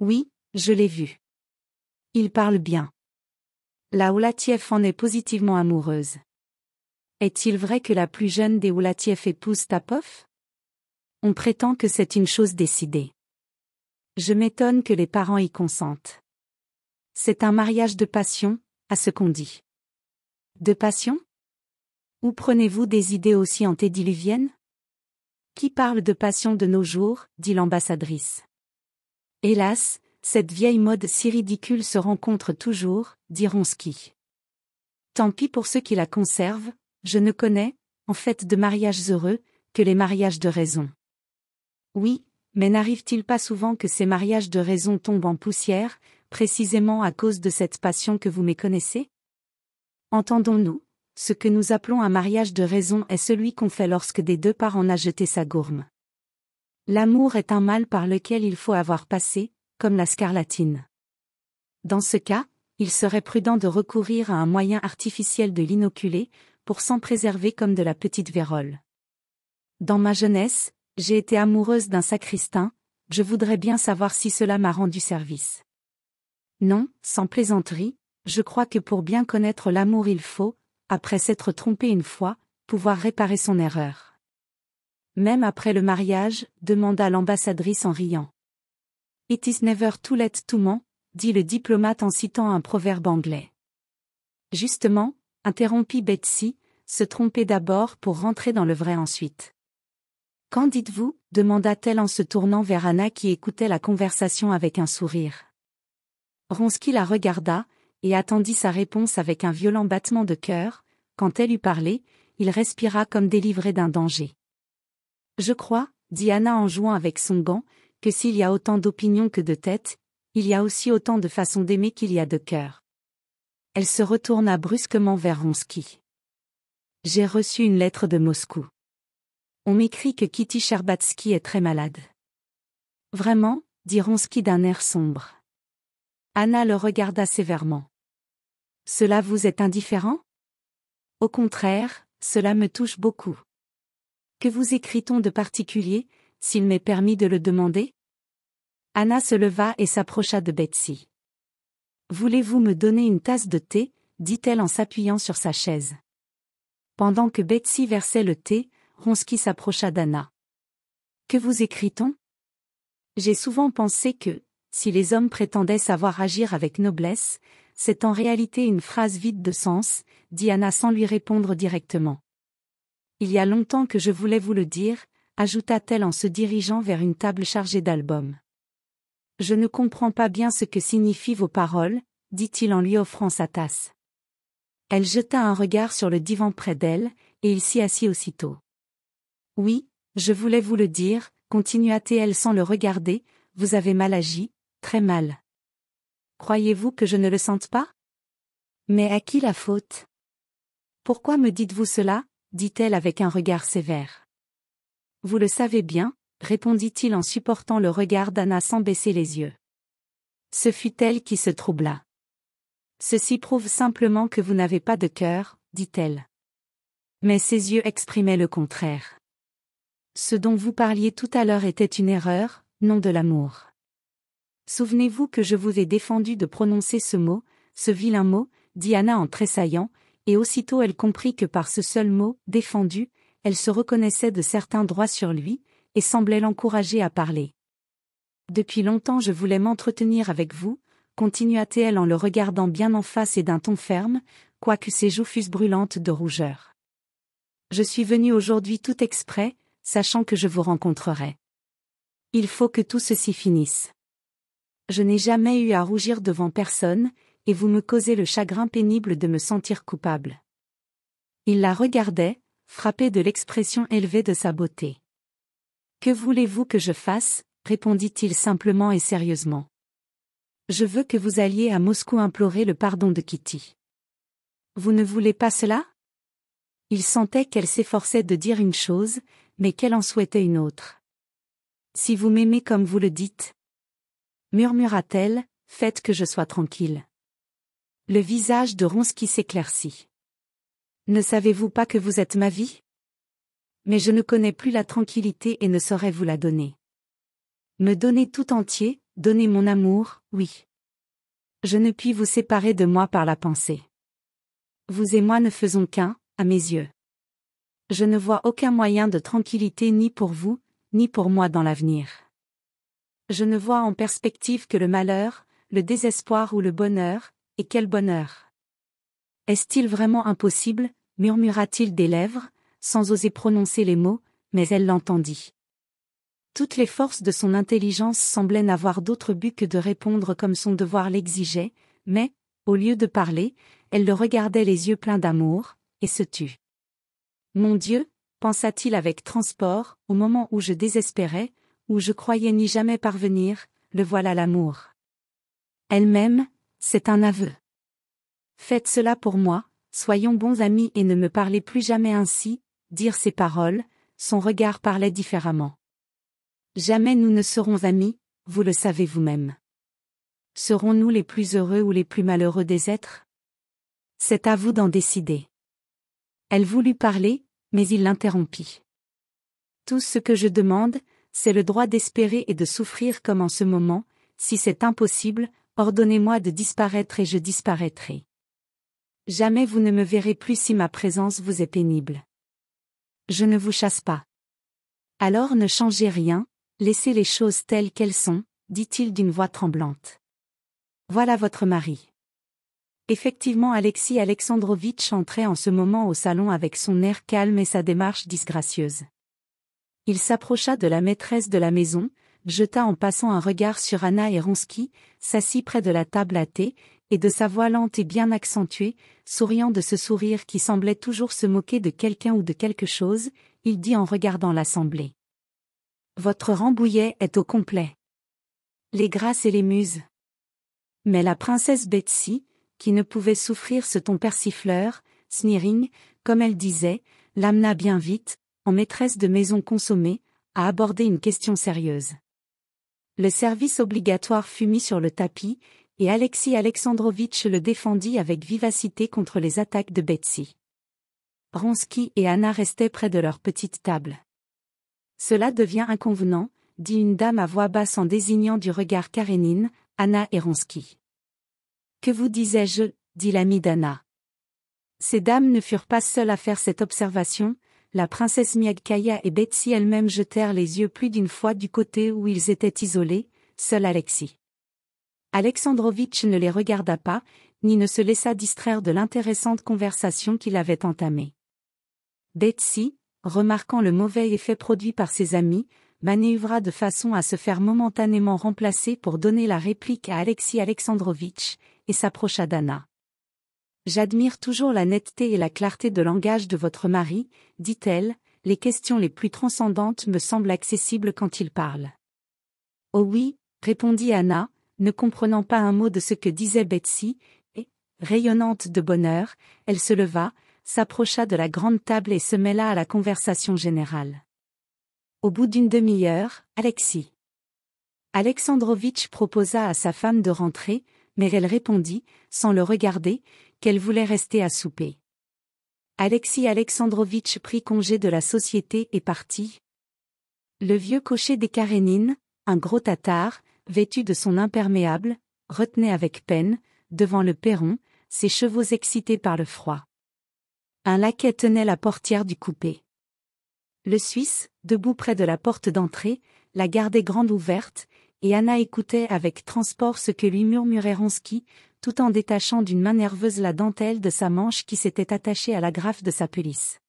Oui, je l'ai vu. Il parle bien. La tief en est positivement amoureuse. Est-il vrai que la plus jeune des Oulatiev épouse Tapoff ?»« On prétend que c'est une chose décidée. Je m'étonne que les parents y consentent. C'est un mariage de passion, à ce qu'on dit. De passion Où prenez-vous des idées aussi antédiluviennes Qui parle de passion de nos jours dit l'ambassadrice. Hélas, cette vieille mode si ridicule se rencontre toujours, dit Ronsky. Tant pis pour ceux qui la conservent, je ne connais, en fait de mariages heureux, que les mariages de raison. Oui, mais n'arrive-t-il pas souvent que ces mariages de raison tombent en poussière, précisément à cause de cette passion que vous méconnaissez Entendons-nous, ce que nous appelons un mariage de raison est celui qu'on fait lorsque des deux parts en a jeté sa gourme. L'amour est un mal par lequel il faut avoir passé, comme la scarlatine. Dans ce cas, il serait prudent de recourir à un moyen artificiel de l'inoculer, pour s'en préserver comme de la petite vérole. Dans ma jeunesse, j'ai été amoureuse d'un sacristain, je voudrais bien savoir si cela m'a rendu service. Non, sans plaisanterie, je crois que pour bien connaître l'amour il faut, après s'être trompé une fois, pouvoir réparer son erreur. Même après le mariage, demanda l'ambassadrice en riant. It is never too late to man », dit le diplomate en citant un proverbe anglais. Justement, interrompit Betsy, se tromper d'abord pour rentrer dans le vrai ensuite. Qu'en dites-vous demanda-t-elle en se tournant vers Anna qui écoutait la conversation avec un sourire. Ronsky la regarda, et attendit sa réponse avec un violent battement de cœur, quand elle eut parlé, il respira comme délivré d'un danger. Je crois, dit Anna en jouant avec son gant, que s'il y a autant d'opinions que de têtes, il y a aussi autant de façons d'aimer qu'il y a de cœurs elle se retourna brusquement vers Ronsky. J'ai reçu une lettre de Moscou. On m'écrit que Kitty Cherbatsky est très malade. Vraiment, dit Ronsky d'un air sombre. Anna le regarda sévèrement. Cela vous est indifférent Au contraire, cela me touche beaucoup. Que vous écrit-on de particulier, s'il m'est permis de le demander Anna se leva et s'approcha de Betsy. Voulez-vous me donner une tasse de thé dit-elle en s'appuyant sur sa chaise. Pendant que Betsy versait le thé, Ronski s'approcha d'Anna. Que vous écrit-on J'ai souvent pensé que, si les hommes prétendaient savoir agir avec noblesse, c'est en réalité une phrase vide de sens, dit Anna sans lui répondre directement. Il y a longtemps que je voulais vous le dire, ajouta-t-elle en se dirigeant vers une table chargée d'albums. Je ne comprends pas bien ce que signifient vos paroles, dit-il en lui offrant sa tasse. Elle jeta un regard sur le divan près d'elle, et il s'y assit aussitôt. Oui, je voulais vous le dire, continua-t-elle sans le regarder, vous avez mal agi, très mal. Croyez-vous que je ne le sente pas Mais à qui la faute Pourquoi me dites-vous cela dit-elle avec un regard sévère. Vous le savez bien, répondit-il en supportant le regard d'Anna sans baisser les yeux. Ce fut elle qui se troubla. Ceci prouve simplement que vous n'avez pas de cœur, dit-elle. Mais ses yeux exprimaient le contraire. Ce dont vous parliez tout à l'heure était une erreur, non de l'amour. Souvenez-vous que je vous ai défendu de prononcer ce mot, ce vilain mot, dit Anna en tressaillant, et aussitôt elle comprit que par ce seul mot, défendu, elle se reconnaissait de certains droits sur lui, et semblait l'encourager à parler. Depuis longtemps je voulais m'entretenir avec vous, continua-t-elle en le regardant bien en face et d'un ton ferme, quoique ses joues fussent brûlantes de rougeur. Je suis venue aujourd'hui tout exprès, sachant que je vous rencontrerai. Il faut que tout ceci finisse. Je n'ai jamais eu à rougir devant personne, et vous me causez le chagrin pénible de me sentir coupable. Il la regardait, frappé de l'expression élevée de sa beauté. Que voulez-vous que je fasse répondit-il simplement et sérieusement. Je veux que vous alliez à Moscou implorer le pardon de Kitty. Vous ne voulez pas cela Il sentait qu'elle s'efforçait de dire une chose, mais qu'elle en souhaitait une autre. Si vous m'aimez comme vous le dites, murmura-t-elle, faites que je sois tranquille. Le visage de Ronski s'éclaircit. Ne savez-vous pas que vous êtes ma vie mais je ne connais plus la tranquillité et ne saurais vous la donner. Me donner tout entier, donner mon amour, oui. Je ne puis vous séparer de moi par la pensée. Vous et moi ne faisons qu'un, à mes yeux. Je ne vois aucun moyen de tranquillité ni pour vous, ni pour moi dans l'avenir. Je ne vois en perspective que le malheur, le désespoir ou le bonheur, et quel bonheur. Est-il vraiment impossible, murmura-t-il des lèvres, sans oser prononcer les mots, mais elle l'entendit. Toutes les forces de son intelligence semblaient n'avoir d'autre but que de répondre comme son devoir l'exigeait, mais, au lieu de parler, elle le regardait les yeux pleins d'amour, et se tut. Mon Dieu, pensa-t-il avec transport, au moment où je désespérais, où je croyais n'y jamais parvenir, le voilà l'amour. Elle-même, c'est un aveu. Faites cela pour moi, soyons bons amis et ne me parlez plus jamais ainsi, dire ces paroles, son regard parlait différemment. Jamais nous ne serons amis, vous le savez vous-même. Serons-nous les plus heureux ou les plus malheureux des êtres C'est à vous d'en décider. Elle voulut parler, mais il l'interrompit. Tout ce que je demande, c'est le droit d'espérer et de souffrir comme en ce moment, si c'est impossible, ordonnez-moi de disparaître et je disparaîtrai. Jamais vous ne me verrez plus si ma présence vous est pénible je ne vous chasse pas. Alors ne changez rien, laissez les choses telles qu'elles sont, dit-il d'une voix tremblante. Voilà votre mari. Effectivement Alexis Alexandrovitch entrait en ce moment au salon avec son air calme et sa démarche disgracieuse. Il s'approcha de la maîtresse de la maison, jeta en passant un regard sur Anna et Ronski, s'assit près de la table à thé, et de sa voix lente et bien accentuée, souriant de ce sourire qui semblait toujours se moquer de quelqu'un ou de quelque chose, il dit en regardant l'assemblée. Votre Rambouillet est au complet. Les grâces et les muses. Mais la princesse Betsy, qui ne pouvait souffrir ce ton persifleur, sneering, comme elle disait, l'amena bien vite, en maîtresse de maison consommée, à aborder une question sérieuse. Le service obligatoire fut mis sur le tapis, et Alexis Alexandrovitch le défendit avec vivacité contre les attaques de Betsy. Ronsky et Anna restaient près de leur petite table. Cela devient inconvenant, dit une dame à voix basse en désignant du regard Karénine, Anna et Ronski. « Que vous disais-je dit l'ami d'Anna. Ces dames ne furent pas seules à faire cette observation, la princesse Miagkaya et Betsy elles-mêmes jetèrent les yeux plus d'une fois du côté où ils étaient isolés, seul Alexis. Alexandrovitch ne les regarda pas, ni ne se laissa distraire de l'intéressante conversation qu'il avait entamée. Betsy, remarquant le mauvais effet produit par ses amis, manœuvra de façon à se faire momentanément remplacer pour donner la réplique à Alexis Alexandrovitch, et s'approcha d'Anna. J'admire toujours la netteté et la clarté de langage de votre mari, dit-elle, les questions les plus transcendantes me semblent accessibles quand il parle. Oh oui, répondit Anna, ne comprenant pas un mot de ce que disait Betsy, et, rayonnante de bonheur, elle se leva, s'approcha de la grande table et se mêla à la conversation générale. Au bout d'une demi-heure, Alexis. Alexandrovitch proposa à sa femme de rentrer, mais elle répondit, sans le regarder, qu'elle voulait rester à souper. Alexis Alexandrovitch prit congé de la société et partit. Le vieux cocher des Karénines, un gros tatar, vêtu de son imperméable, retenait avec peine, devant le perron, ses chevaux excités par le froid. Un laquais tenait la portière du coupé. Le Suisse, debout près de la porte d'entrée, la gardait grande ouverte, et Anna écoutait avec transport ce que lui murmurait Ronski, tout en détachant d'une main nerveuse la dentelle de sa manche qui s'était attachée à la graffe de sa pelisse.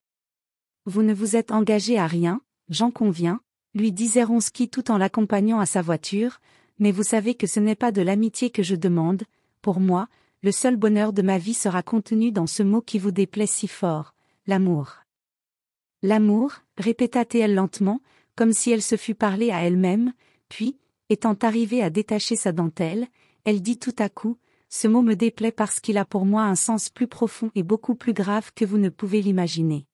Vous ne vous êtes engagé à rien, j'en conviens, lui disait Ronsky tout en l'accompagnant à sa voiture, mais vous savez que ce n'est pas de l'amitié que je demande, pour moi, le seul bonheur de ma vie sera contenu dans ce mot qui vous déplaît si fort, l'amour. L'amour, répéta-t-elle lentement, comme si elle se fût parlé à elle-même, puis, étant arrivée à détacher sa dentelle, elle dit tout à coup, ce mot me déplaît parce qu'il a pour moi un sens plus profond et beaucoup plus grave que vous ne pouvez l'imaginer.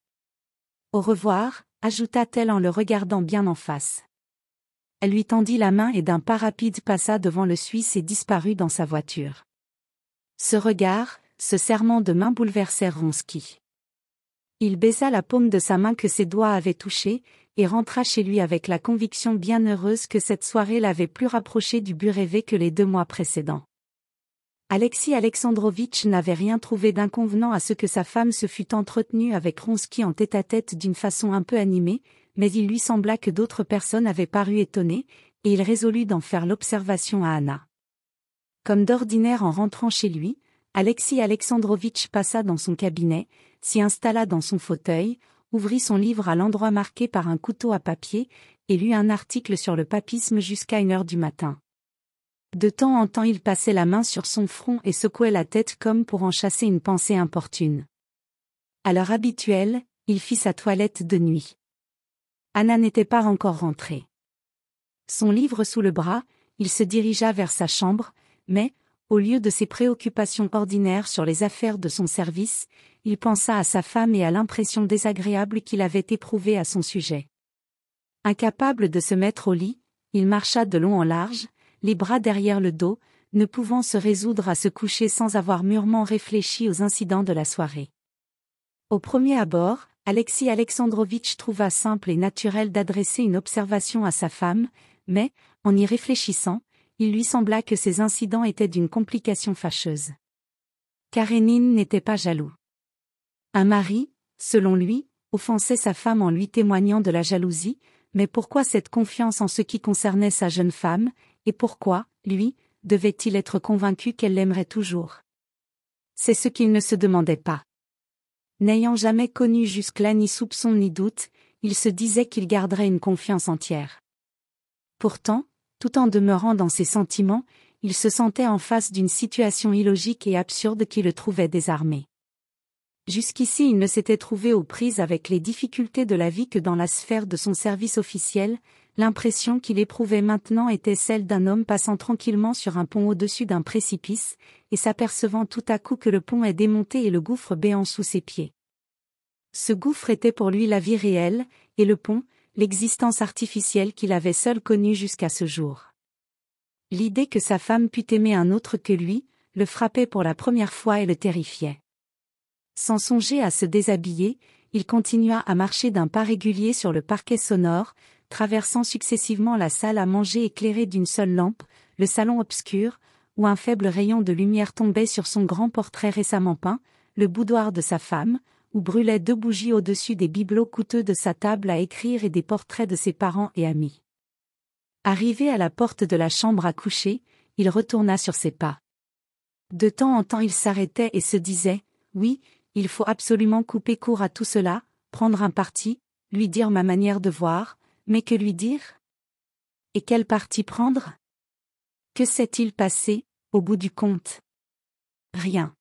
Au revoir, ajouta-t-elle en le regardant bien en face lui tendit la main et d'un pas rapide passa devant le Suisse et disparut dans sa voiture. Ce regard, ce serment de main bouleversèrent Ronski. Il baisa la paume de sa main que ses doigts avaient touchée, et rentra chez lui avec la conviction bien heureuse que cette soirée l'avait plus rapproché du but rêvé que les deux mois précédents. Alexis Alexandrovitch n'avait rien trouvé d'inconvenant à ce que sa femme se fût entretenue avec Ronski en tête-à-tête d'une façon un peu animée, mais il lui sembla que d'autres personnes avaient paru étonnées, et il résolut d'en faire l'observation à Anna. Comme d'ordinaire en rentrant chez lui, Alexis Alexandrovitch passa dans son cabinet, s'y installa dans son fauteuil, ouvrit son livre à l'endroit marqué par un couteau à papier, et lut un article sur le papisme jusqu'à une heure du matin. De temps en temps il passait la main sur son front et secouait la tête comme pour en chasser une pensée importune. À l'heure habituelle, il fit sa toilette de nuit. Anna n'était pas encore rentrée. Son livre sous le bras, il se dirigea vers sa chambre, mais, au lieu de ses préoccupations ordinaires sur les affaires de son service, il pensa à sa femme et à l'impression désagréable qu'il avait éprouvée à son sujet. Incapable de se mettre au lit, il marcha de long en large, les bras derrière le dos, ne pouvant se résoudre à se coucher sans avoir mûrement réfléchi aux incidents de la soirée. Au premier abord, Alexis Alexandrovitch trouva simple et naturel d'adresser une observation à sa femme, mais, en y réfléchissant, il lui sembla que ces incidents étaient d'une complication fâcheuse. Karénine n'était pas jaloux. Un mari, selon lui, offensait sa femme en lui témoignant de la jalousie, mais pourquoi cette confiance en ce qui concernait sa jeune femme, et pourquoi, lui, devait-il être convaincu qu'elle l'aimerait toujours C'est ce qu'il ne se demandait pas. N'ayant jamais connu jusque-là ni soupçon ni doute, il se disait qu'il garderait une confiance entière. Pourtant, tout en demeurant dans ses sentiments, il se sentait en face d'une situation illogique et absurde qui le trouvait désarmé. Jusqu'ici il ne s'était trouvé aux prises avec les difficultés de la vie que dans la sphère de son service officiel, L'impression qu'il éprouvait maintenant était celle d'un homme passant tranquillement sur un pont au-dessus d'un précipice, et s'apercevant tout à coup que le pont est démonté et le gouffre béant sous ses pieds. Ce gouffre était pour lui la vie réelle, et le pont, l'existence artificielle qu'il avait seul connue jusqu'à ce jour. L'idée que sa femme pût aimer un autre que lui, le frappait pour la première fois et le terrifiait. Sans songer à se déshabiller, il continua à marcher d'un pas régulier sur le parquet sonore, traversant successivement la salle à manger éclairée d'une seule lampe, le salon obscur, où un faible rayon de lumière tombait sur son grand portrait récemment peint, le boudoir de sa femme, où brûlaient deux bougies au-dessus des bibelots coûteux de sa table à écrire et des portraits de ses parents et amis. Arrivé à la porte de la chambre à coucher, il retourna sur ses pas. De temps en temps il s'arrêtait et se disait, oui, il faut absolument couper court à tout cela, prendre un parti, lui dire ma manière de voir, mais que lui dire Et quel parti prendre Que s'est-il passé, au bout du compte Rien.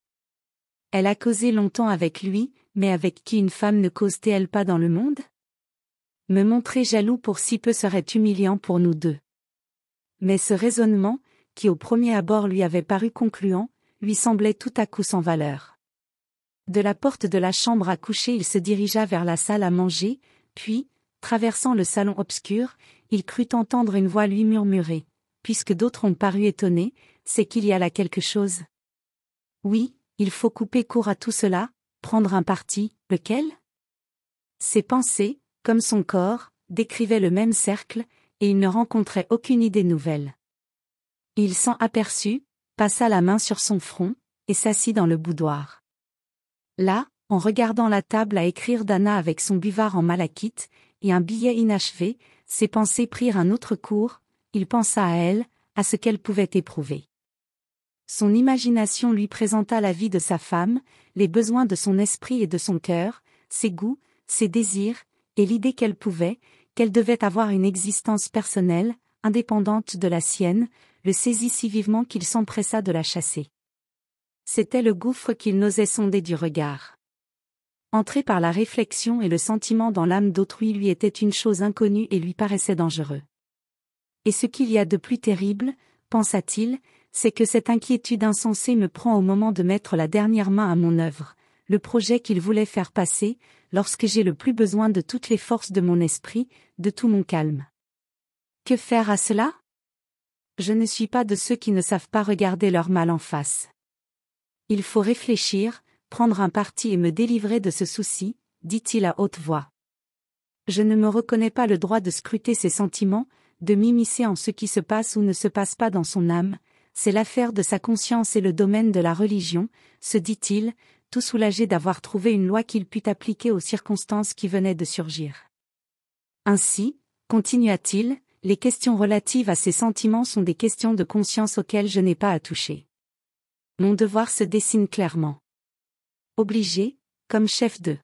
Elle a causé longtemps avec lui, mais avec qui une femme ne cause elle pas dans le monde Me montrer jaloux pour si peu serait humiliant pour nous deux. Mais ce raisonnement, qui au premier abord lui avait paru concluant, lui semblait tout à coup sans valeur. De la porte de la chambre à coucher il se dirigea vers la salle à manger, puis, Traversant le salon obscur, il crut entendre une voix lui murmurer. Puisque d'autres ont paru étonnés, c'est qu'il y a là quelque chose. Oui, il faut couper court à tout cela, prendre un parti, lequel Ses pensées, comme son corps, décrivaient le même cercle, et il ne rencontrait aucune idée nouvelle. Il s'en aperçut, passa la main sur son front, et s'assit dans le boudoir. Là, en regardant la table à écrire d'Anna avec son buvard en malachite, et un billet inachevé, ses pensées prirent un autre cours, il pensa à elle, à ce qu'elle pouvait éprouver. Son imagination lui présenta la vie de sa femme, les besoins de son esprit et de son cœur, ses goûts, ses désirs, et l'idée qu'elle pouvait, qu'elle devait avoir une existence personnelle, indépendante de la sienne, le saisit si vivement qu'il s'empressa de la chasser. C'était le gouffre qu'il n'osait sonder du regard. Entrer par la réflexion et le sentiment dans l'âme d'autrui lui était une chose inconnue et lui paraissait dangereux. Et ce qu'il y a de plus terrible, pensa-t-il, c'est que cette inquiétude insensée me prend au moment de mettre la dernière main à mon œuvre, le projet qu'il voulait faire passer, lorsque j'ai le plus besoin de toutes les forces de mon esprit, de tout mon calme. Que faire à cela Je ne suis pas de ceux qui ne savent pas regarder leur mal en face. Il faut réfléchir, prendre un parti et me délivrer de ce souci, dit-il à haute voix. Je ne me reconnais pas le droit de scruter ses sentiments, de m'immiscer en ce qui se passe ou ne se passe pas dans son âme, c'est l'affaire de sa conscience et le domaine de la religion, se dit-il, tout soulagé d'avoir trouvé une loi qu'il put appliquer aux circonstances qui venaient de surgir. Ainsi, continua-t-il, les questions relatives à ses sentiments sont des questions de conscience auxquelles je n'ai pas à toucher. Mon devoir se dessine clairement obligé, comme chef de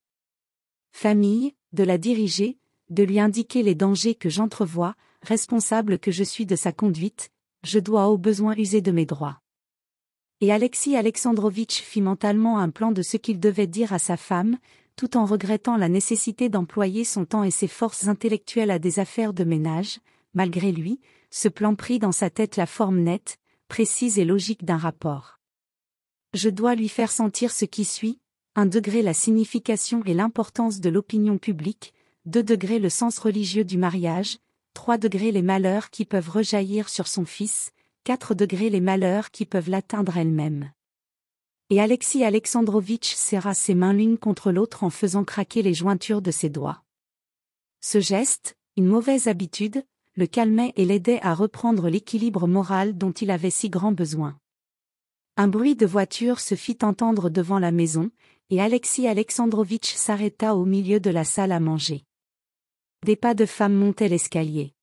famille, de la diriger, de lui indiquer les dangers que j'entrevois, responsable que je suis de sa conduite, je dois au besoin user de mes droits. Et Alexis Alexandrovitch fit mentalement un plan de ce qu'il devait dire à sa femme, tout en regrettant la nécessité d'employer son temps et ses forces intellectuelles à des affaires de ménage, malgré lui, ce plan prit dans sa tête la forme nette, précise et logique d'un rapport. Je dois lui faire sentir ce qui suit, un degré la signification et l'importance de l'opinion publique, deux degrés le sens religieux du mariage, trois degrés les malheurs qui peuvent rejaillir sur son fils, quatre degrés les malheurs qui peuvent l'atteindre elle-même. Et Alexis Alexandrovitch serra ses mains l'une contre l'autre en faisant craquer les jointures de ses doigts. Ce geste, une mauvaise habitude, le calmait et l'aidait à reprendre l'équilibre moral dont il avait si grand besoin. Un bruit de voiture se fit entendre devant la maison, et Alexis Alexandrovitch s'arrêta au milieu de la salle à manger. Des pas de femme montaient l'escalier.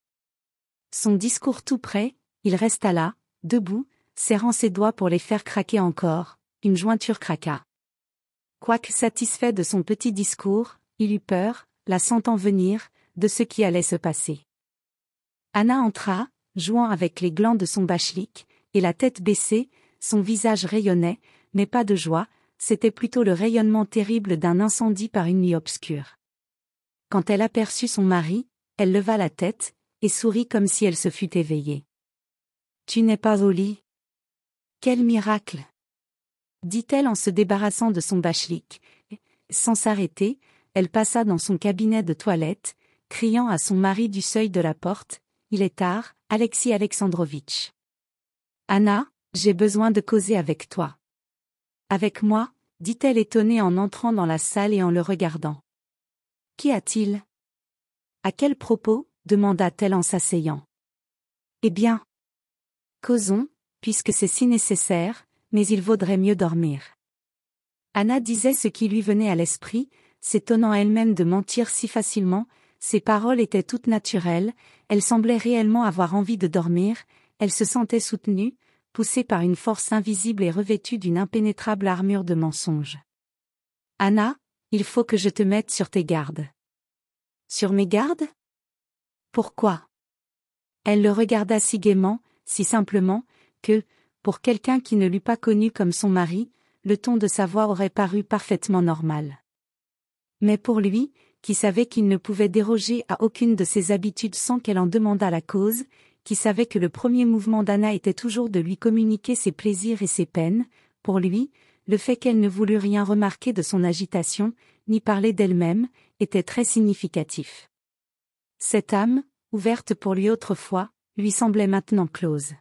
Son discours tout prêt, il resta là, debout, serrant ses doigts pour les faire craquer encore, une jointure craqua. Quoique satisfait de son petit discours, il eut peur, la sentant venir, de ce qui allait se passer. Anna entra, jouant avec les glands de son bachelic, et la tête baissée, son visage rayonnait, mais pas de joie, c'était plutôt le rayonnement terrible d'un incendie par une nuit obscure. Quand elle aperçut son mari, elle leva la tête, et sourit comme si elle se fût éveillée. Tu n'es pas au lit. Quel miracle dit-elle en se débarrassant de son bachelic. Sans s'arrêter, elle passa dans son cabinet de toilette, criant à son mari du seuil de la porte Il est tard, Alexis Alexandrovitch. Anna j'ai besoin de causer avec toi. Avec moi, dit-elle étonnée en entrant dans la salle et en le regardant. Qu'y a-t-il À quel propos demanda-t-elle en s'asseyant. Eh bien. Causons, puisque c'est si nécessaire, mais il vaudrait mieux dormir. Anna disait ce qui lui venait à l'esprit, s'étonnant elle-même de mentir si facilement, ses paroles étaient toutes naturelles, elle semblait réellement avoir envie de dormir, elle se sentait soutenue, poussé par une force invisible et revêtue d'une impénétrable armure de mensonges. Anna, il faut que je te mette sur tes gardes. Sur mes gardes Pourquoi Elle le regarda si gaiement, si simplement, que, pour quelqu'un qui ne l'eût pas connu comme son mari, le ton de sa voix aurait paru parfaitement normal. Mais pour lui, qui savait qu'il ne pouvait déroger à aucune de ses habitudes sans qu'elle en demandât la cause, qui savait que le premier mouvement d'Anna était toujours de lui communiquer ses plaisirs et ses peines, pour lui, le fait qu'elle ne voulût rien remarquer de son agitation, ni parler d'elle-même, était très significatif. Cette âme, ouverte pour lui autrefois, lui semblait maintenant close.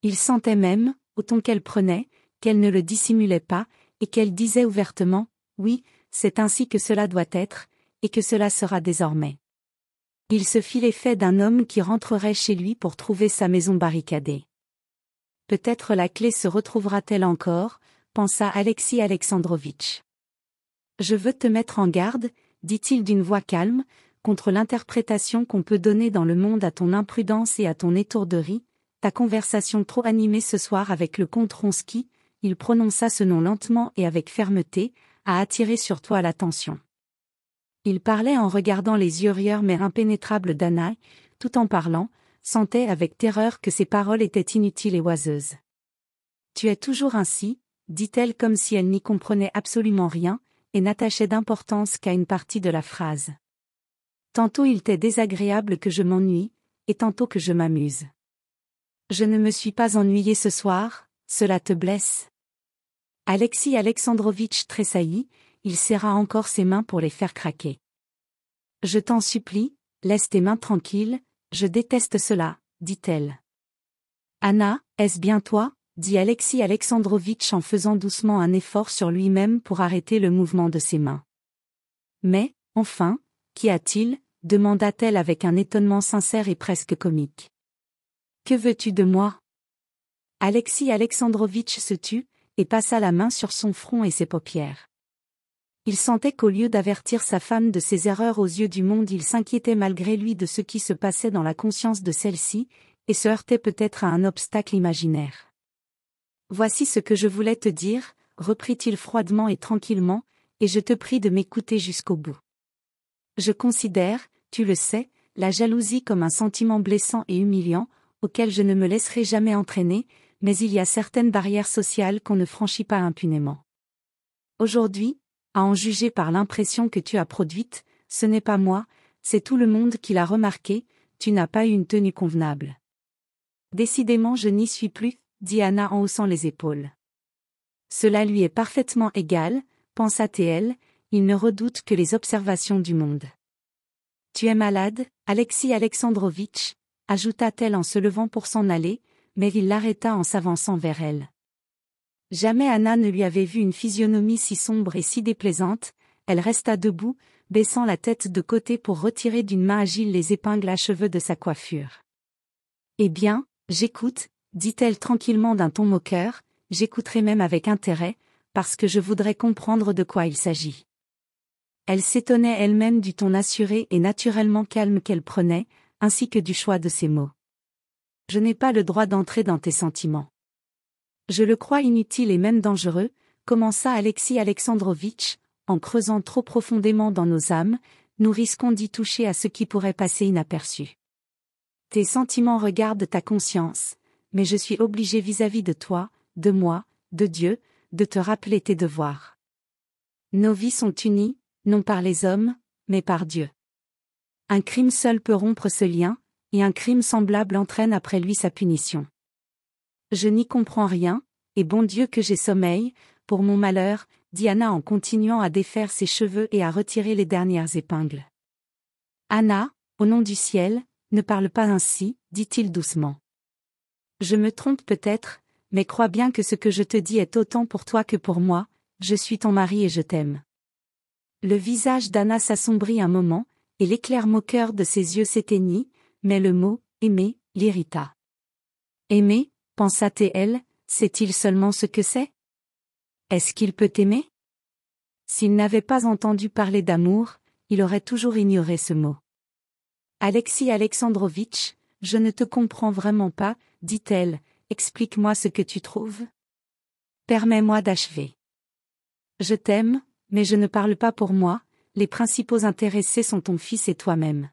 Il sentait même, au ton qu'elle prenait, qu'elle ne le dissimulait pas, et qu'elle disait ouvertement, oui, c'est ainsi que cela doit être, et que cela sera désormais. Il se fit l'effet d'un homme qui rentrerait chez lui pour trouver sa maison barricadée. Peut-être la clé se retrouvera-t-elle encore, pensa Alexis Alexandrovitch. Je veux te mettre en garde, dit-il d'une voix calme, contre l'interprétation qu'on peut donner dans le monde à ton imprudence et à ton étourderie, ta conversation trop animée ce soir avec le comte Ronski, il prononça ce nom lentement et avec fermeté, a attiré sur toi l'attention. Il parlait en regardant les yeux rieurs mais impénétrables d'Anna, tout en parlant, sentait avec terreur que ses paroles étaient inutiles et oiseuses. Tu es toujours ainsi, dit-elle comme si elle n'y comprenait absolument rien, et n'attachait d'importance qu'à une partie de la phrase. Tantôt il t'est désagréable que je m'ennuie, et tantôt que je m'amuse. Je ne me suis pas ennuyée ce soir, cela te blesse. Alexis Alexandrovitch tressaillit, il serra encore ses mains pour les faire craquer. Je t'en supplie, laisse tes mains tranquilles, je déteste cela, dit-elle. Anna, est-ce bien toi dit Alexis Alexandrovitch en faisant doucement un effort sur lui-même pour arrêter le mouvement de ses mains. Mais, enfin, qu'y a-t-il demanda-t-elle avec un étonnement sincère et presque comique. Que veux-tu de moi Alexis Alexandrovitch se tut et passa la main sur son front et ses paupières. Il sentait qu'au lieu d'avertir sa femme de ses erreurs aux yeux du monde, il s'inquiétait malgré lui de ce qui se passait dans la conscience de celle-ci, et se heurtait peut-être à un obstacle imaginaire. Voici ce que je voulais te dire, reprit-il froidement et tranquillement, et je te prie de m'écouter jusqu'au bout. Je considère, tu le sais, la jalousie comme un sentiment blessant et humiliant, auquel je ne me laisserai jamais entraîner, mais il y a certaines barrières sociales qu'on ne franchit pas impunément. Aujourd'hui, à en juger par l'impression que tu as produite, ce n'est pas moi, c'est tout le monde qui l'a remarqué, tu n'as pas eu une tenue convenable. Décidément je n'y suis plus, dit Anna en haussant les épaules. Cela lui est parfaitement égal, pensa-t-elle, il ne redoute que les observations du monde. Tu es malade, Alexis Alexandrovitch, ajouta-t-elle en se levant pour s'en aller, mais il l'arrêta en s'avançant vers elle. Jamais Anna ne lui avait vu une physionomie si sombre et si déplaisante, elle resta debout, baissant la tête de côté pour retirer d'une main agile les épingles à cheveux de sa coiffure. Eh bien, j'écoute, dit-elle tranquillement d'un ton moqueur, j'écouterai même avec intérêt, parce que je voudrais comprendre de quoi il s'agit. Elle s'étonnait elle-même du ton assuré et naturellement calme qu'elle prenait, ainsi que du choix de ses mots. Je n'ai pas le droit d'entrer dans tes sentiments. Je le crois inutile et même dangereux, commença Alexis Alexandrovitch, en creusant trop profondément dans nos âmes, nous risquons d'y toucher à ce qui pourrait passer inaperçu. Tes sentiments regardent ta conscience, mais je suis obligé vis-à-vis de toi, de moi, de Dieu, de te rappeler tes devoirs. Nos vies sont unies, non par les hommes, mais par Dieu. Un crime seul peut rompre ce lien, et un crime semblable entraîne après lui sa punition. Je n'y comprends rien, et bon Dieu que j'ai sommeil, pour mon malheur, dit Anna en continuant à défaire ses cheveux et à retirer les dernières épingles. Anna, au nom du ciel, ne parle pas ainsi, dit-il doucement. Je me trompe peut-être, mais crois bien que ce que je te dis est autant pour toi que pour moi, je suis ton mari et je t'aime. Le visage d'Anna s'assombrit un moment, et l'éclair moqueur de ses yeux s'éteignit, mais le mot, aimer, l'irrita. Aimer, pensa-t-elle, sait-il seulement ce que c'est Est-ce qu'il peut t'aimer S'il n'avait pas entendu parler d'amour, il aurait toujours ignoré ce mot. Alexis Alexandrovitch, je ne te comprends vraiment pas, dit-elle, explique-moi ce que tu trouves. Permets-moi d'achever. Je t'aime, mais je ne parle pas pour moi, les principaux intéressés sont ton fils et toi-même.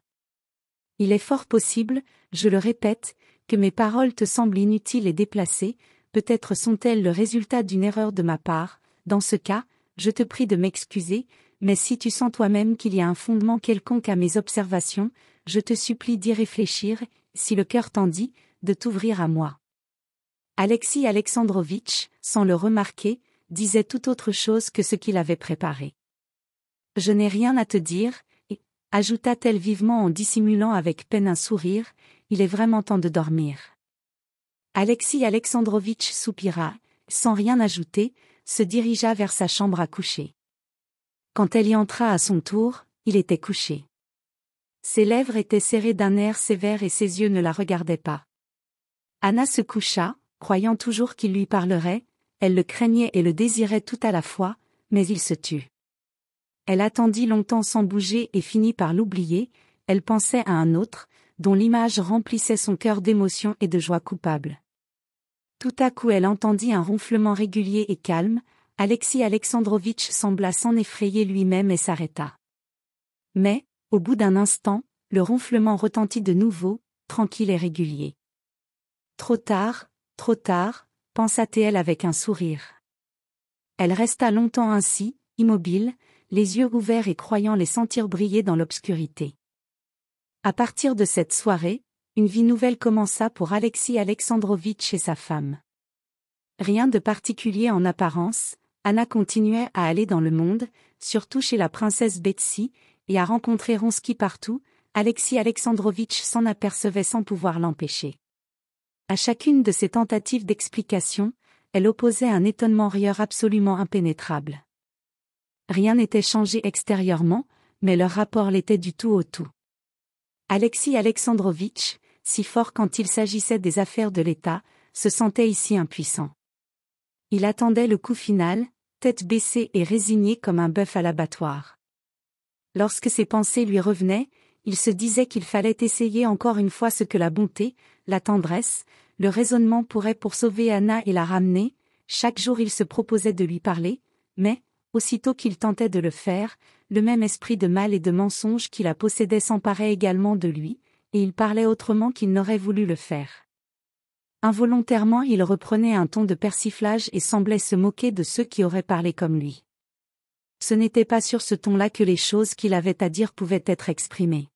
Il est fort possible, je le répète, que mes paroles te semblent inutiles et déplacées, peut-être sont-elles le résultat d'une erreur de ma part, dans ce cas, je te prie de m'excuser, mais si tu sens toi-même qu'il y a un fondement quelconque à mes observations, je te supplie d'y réfléchir, si le cœur t'en dit, de t'ouvrir à moi. Alexis Alexandrovitch, sans le remarquer, disait tout autre chose que ce qu'il avait préparé. Je n'ai rien à te dire, ajouta-t-elle vivement en dissimulant avec peine un sourire, il est vraiment temps de dormir. Alexis Alexandrovitch soupira, sans rien ajouter, se dirigea vers sa chambre à coucher. Quand elle y entra à son tour, il était couché. Ses lèvres étaient serrées d'un air sévère et ses yeux ne la regardaient pas. Anna se coucha, croyant toujours qu'il lui parlerait, elle le craignait et le désirait tout à la fois, mais il se tut. Elle attendit longtemps sans bouger et finit par l'oublier, elle pensait à un autre, dont l'image remplissait son cœur d'émotion et de joie coupable. Tout à coup elle entendit un ronflement régulier et calme, Alexis Alexandrovitch sembla s'en effrayer lui-même et s'arrêta. Mais, au bout d'un instant, le ronflement retentit de nouveau, tranquille et régulier. Trop tard, trop tard, pensa-t-elle avec un sourire. Elle resta longtemps ainsi, immobile, les yeux ouverts et croyant les sentir briller dans l'obscurité. À partir de cette soirée, une vie nouvelle commença pour Alexis Alexandrovitch et sa femme. Rien de particulier en apparence, Anna continuait à aller dans le monde, surtout chez la princesse Betsy, et à rencontrer Ronsky partout, Alexis Alexandrovitch s'en apercevait sans pouvoir l'empêcher. À chacune de ses tentatives d'explication, elle opposait un étonnement rieur absolument impénétrable. Rien n'était changé extérieurement, mais leur rapport l'était du tout au tout. Alexis Alexandrovitch, si fort quand il s'agissait des affaires de l'État, se sentait ici impuissant. Il attendait le coup final, tête baissée et résignée comme un bœuf à l'abattoir. Lorsque ses pensées lui revenaient, il se disait qu'il fallait essayer encore une fois ce que la bonté, la tendresse, le raisonnement pourraient pour sauver Anna et la ramener, chaque jour il se proposait de lui parler, mais, Aussitôt qu'il tentait de le faire, le même esprit de mal et de mensonge qui la possédait s'emparait également de lui, et il parlait autrement qu'il n'aurait voulu le faire. Involontairement il reprenait un ton de persiflage et semblait se moquer de ceux qui auraient parlé comme lui. Ce n'était pas sur ce ton-là que les choses qu'il avait à dire pouvaient être exprimées.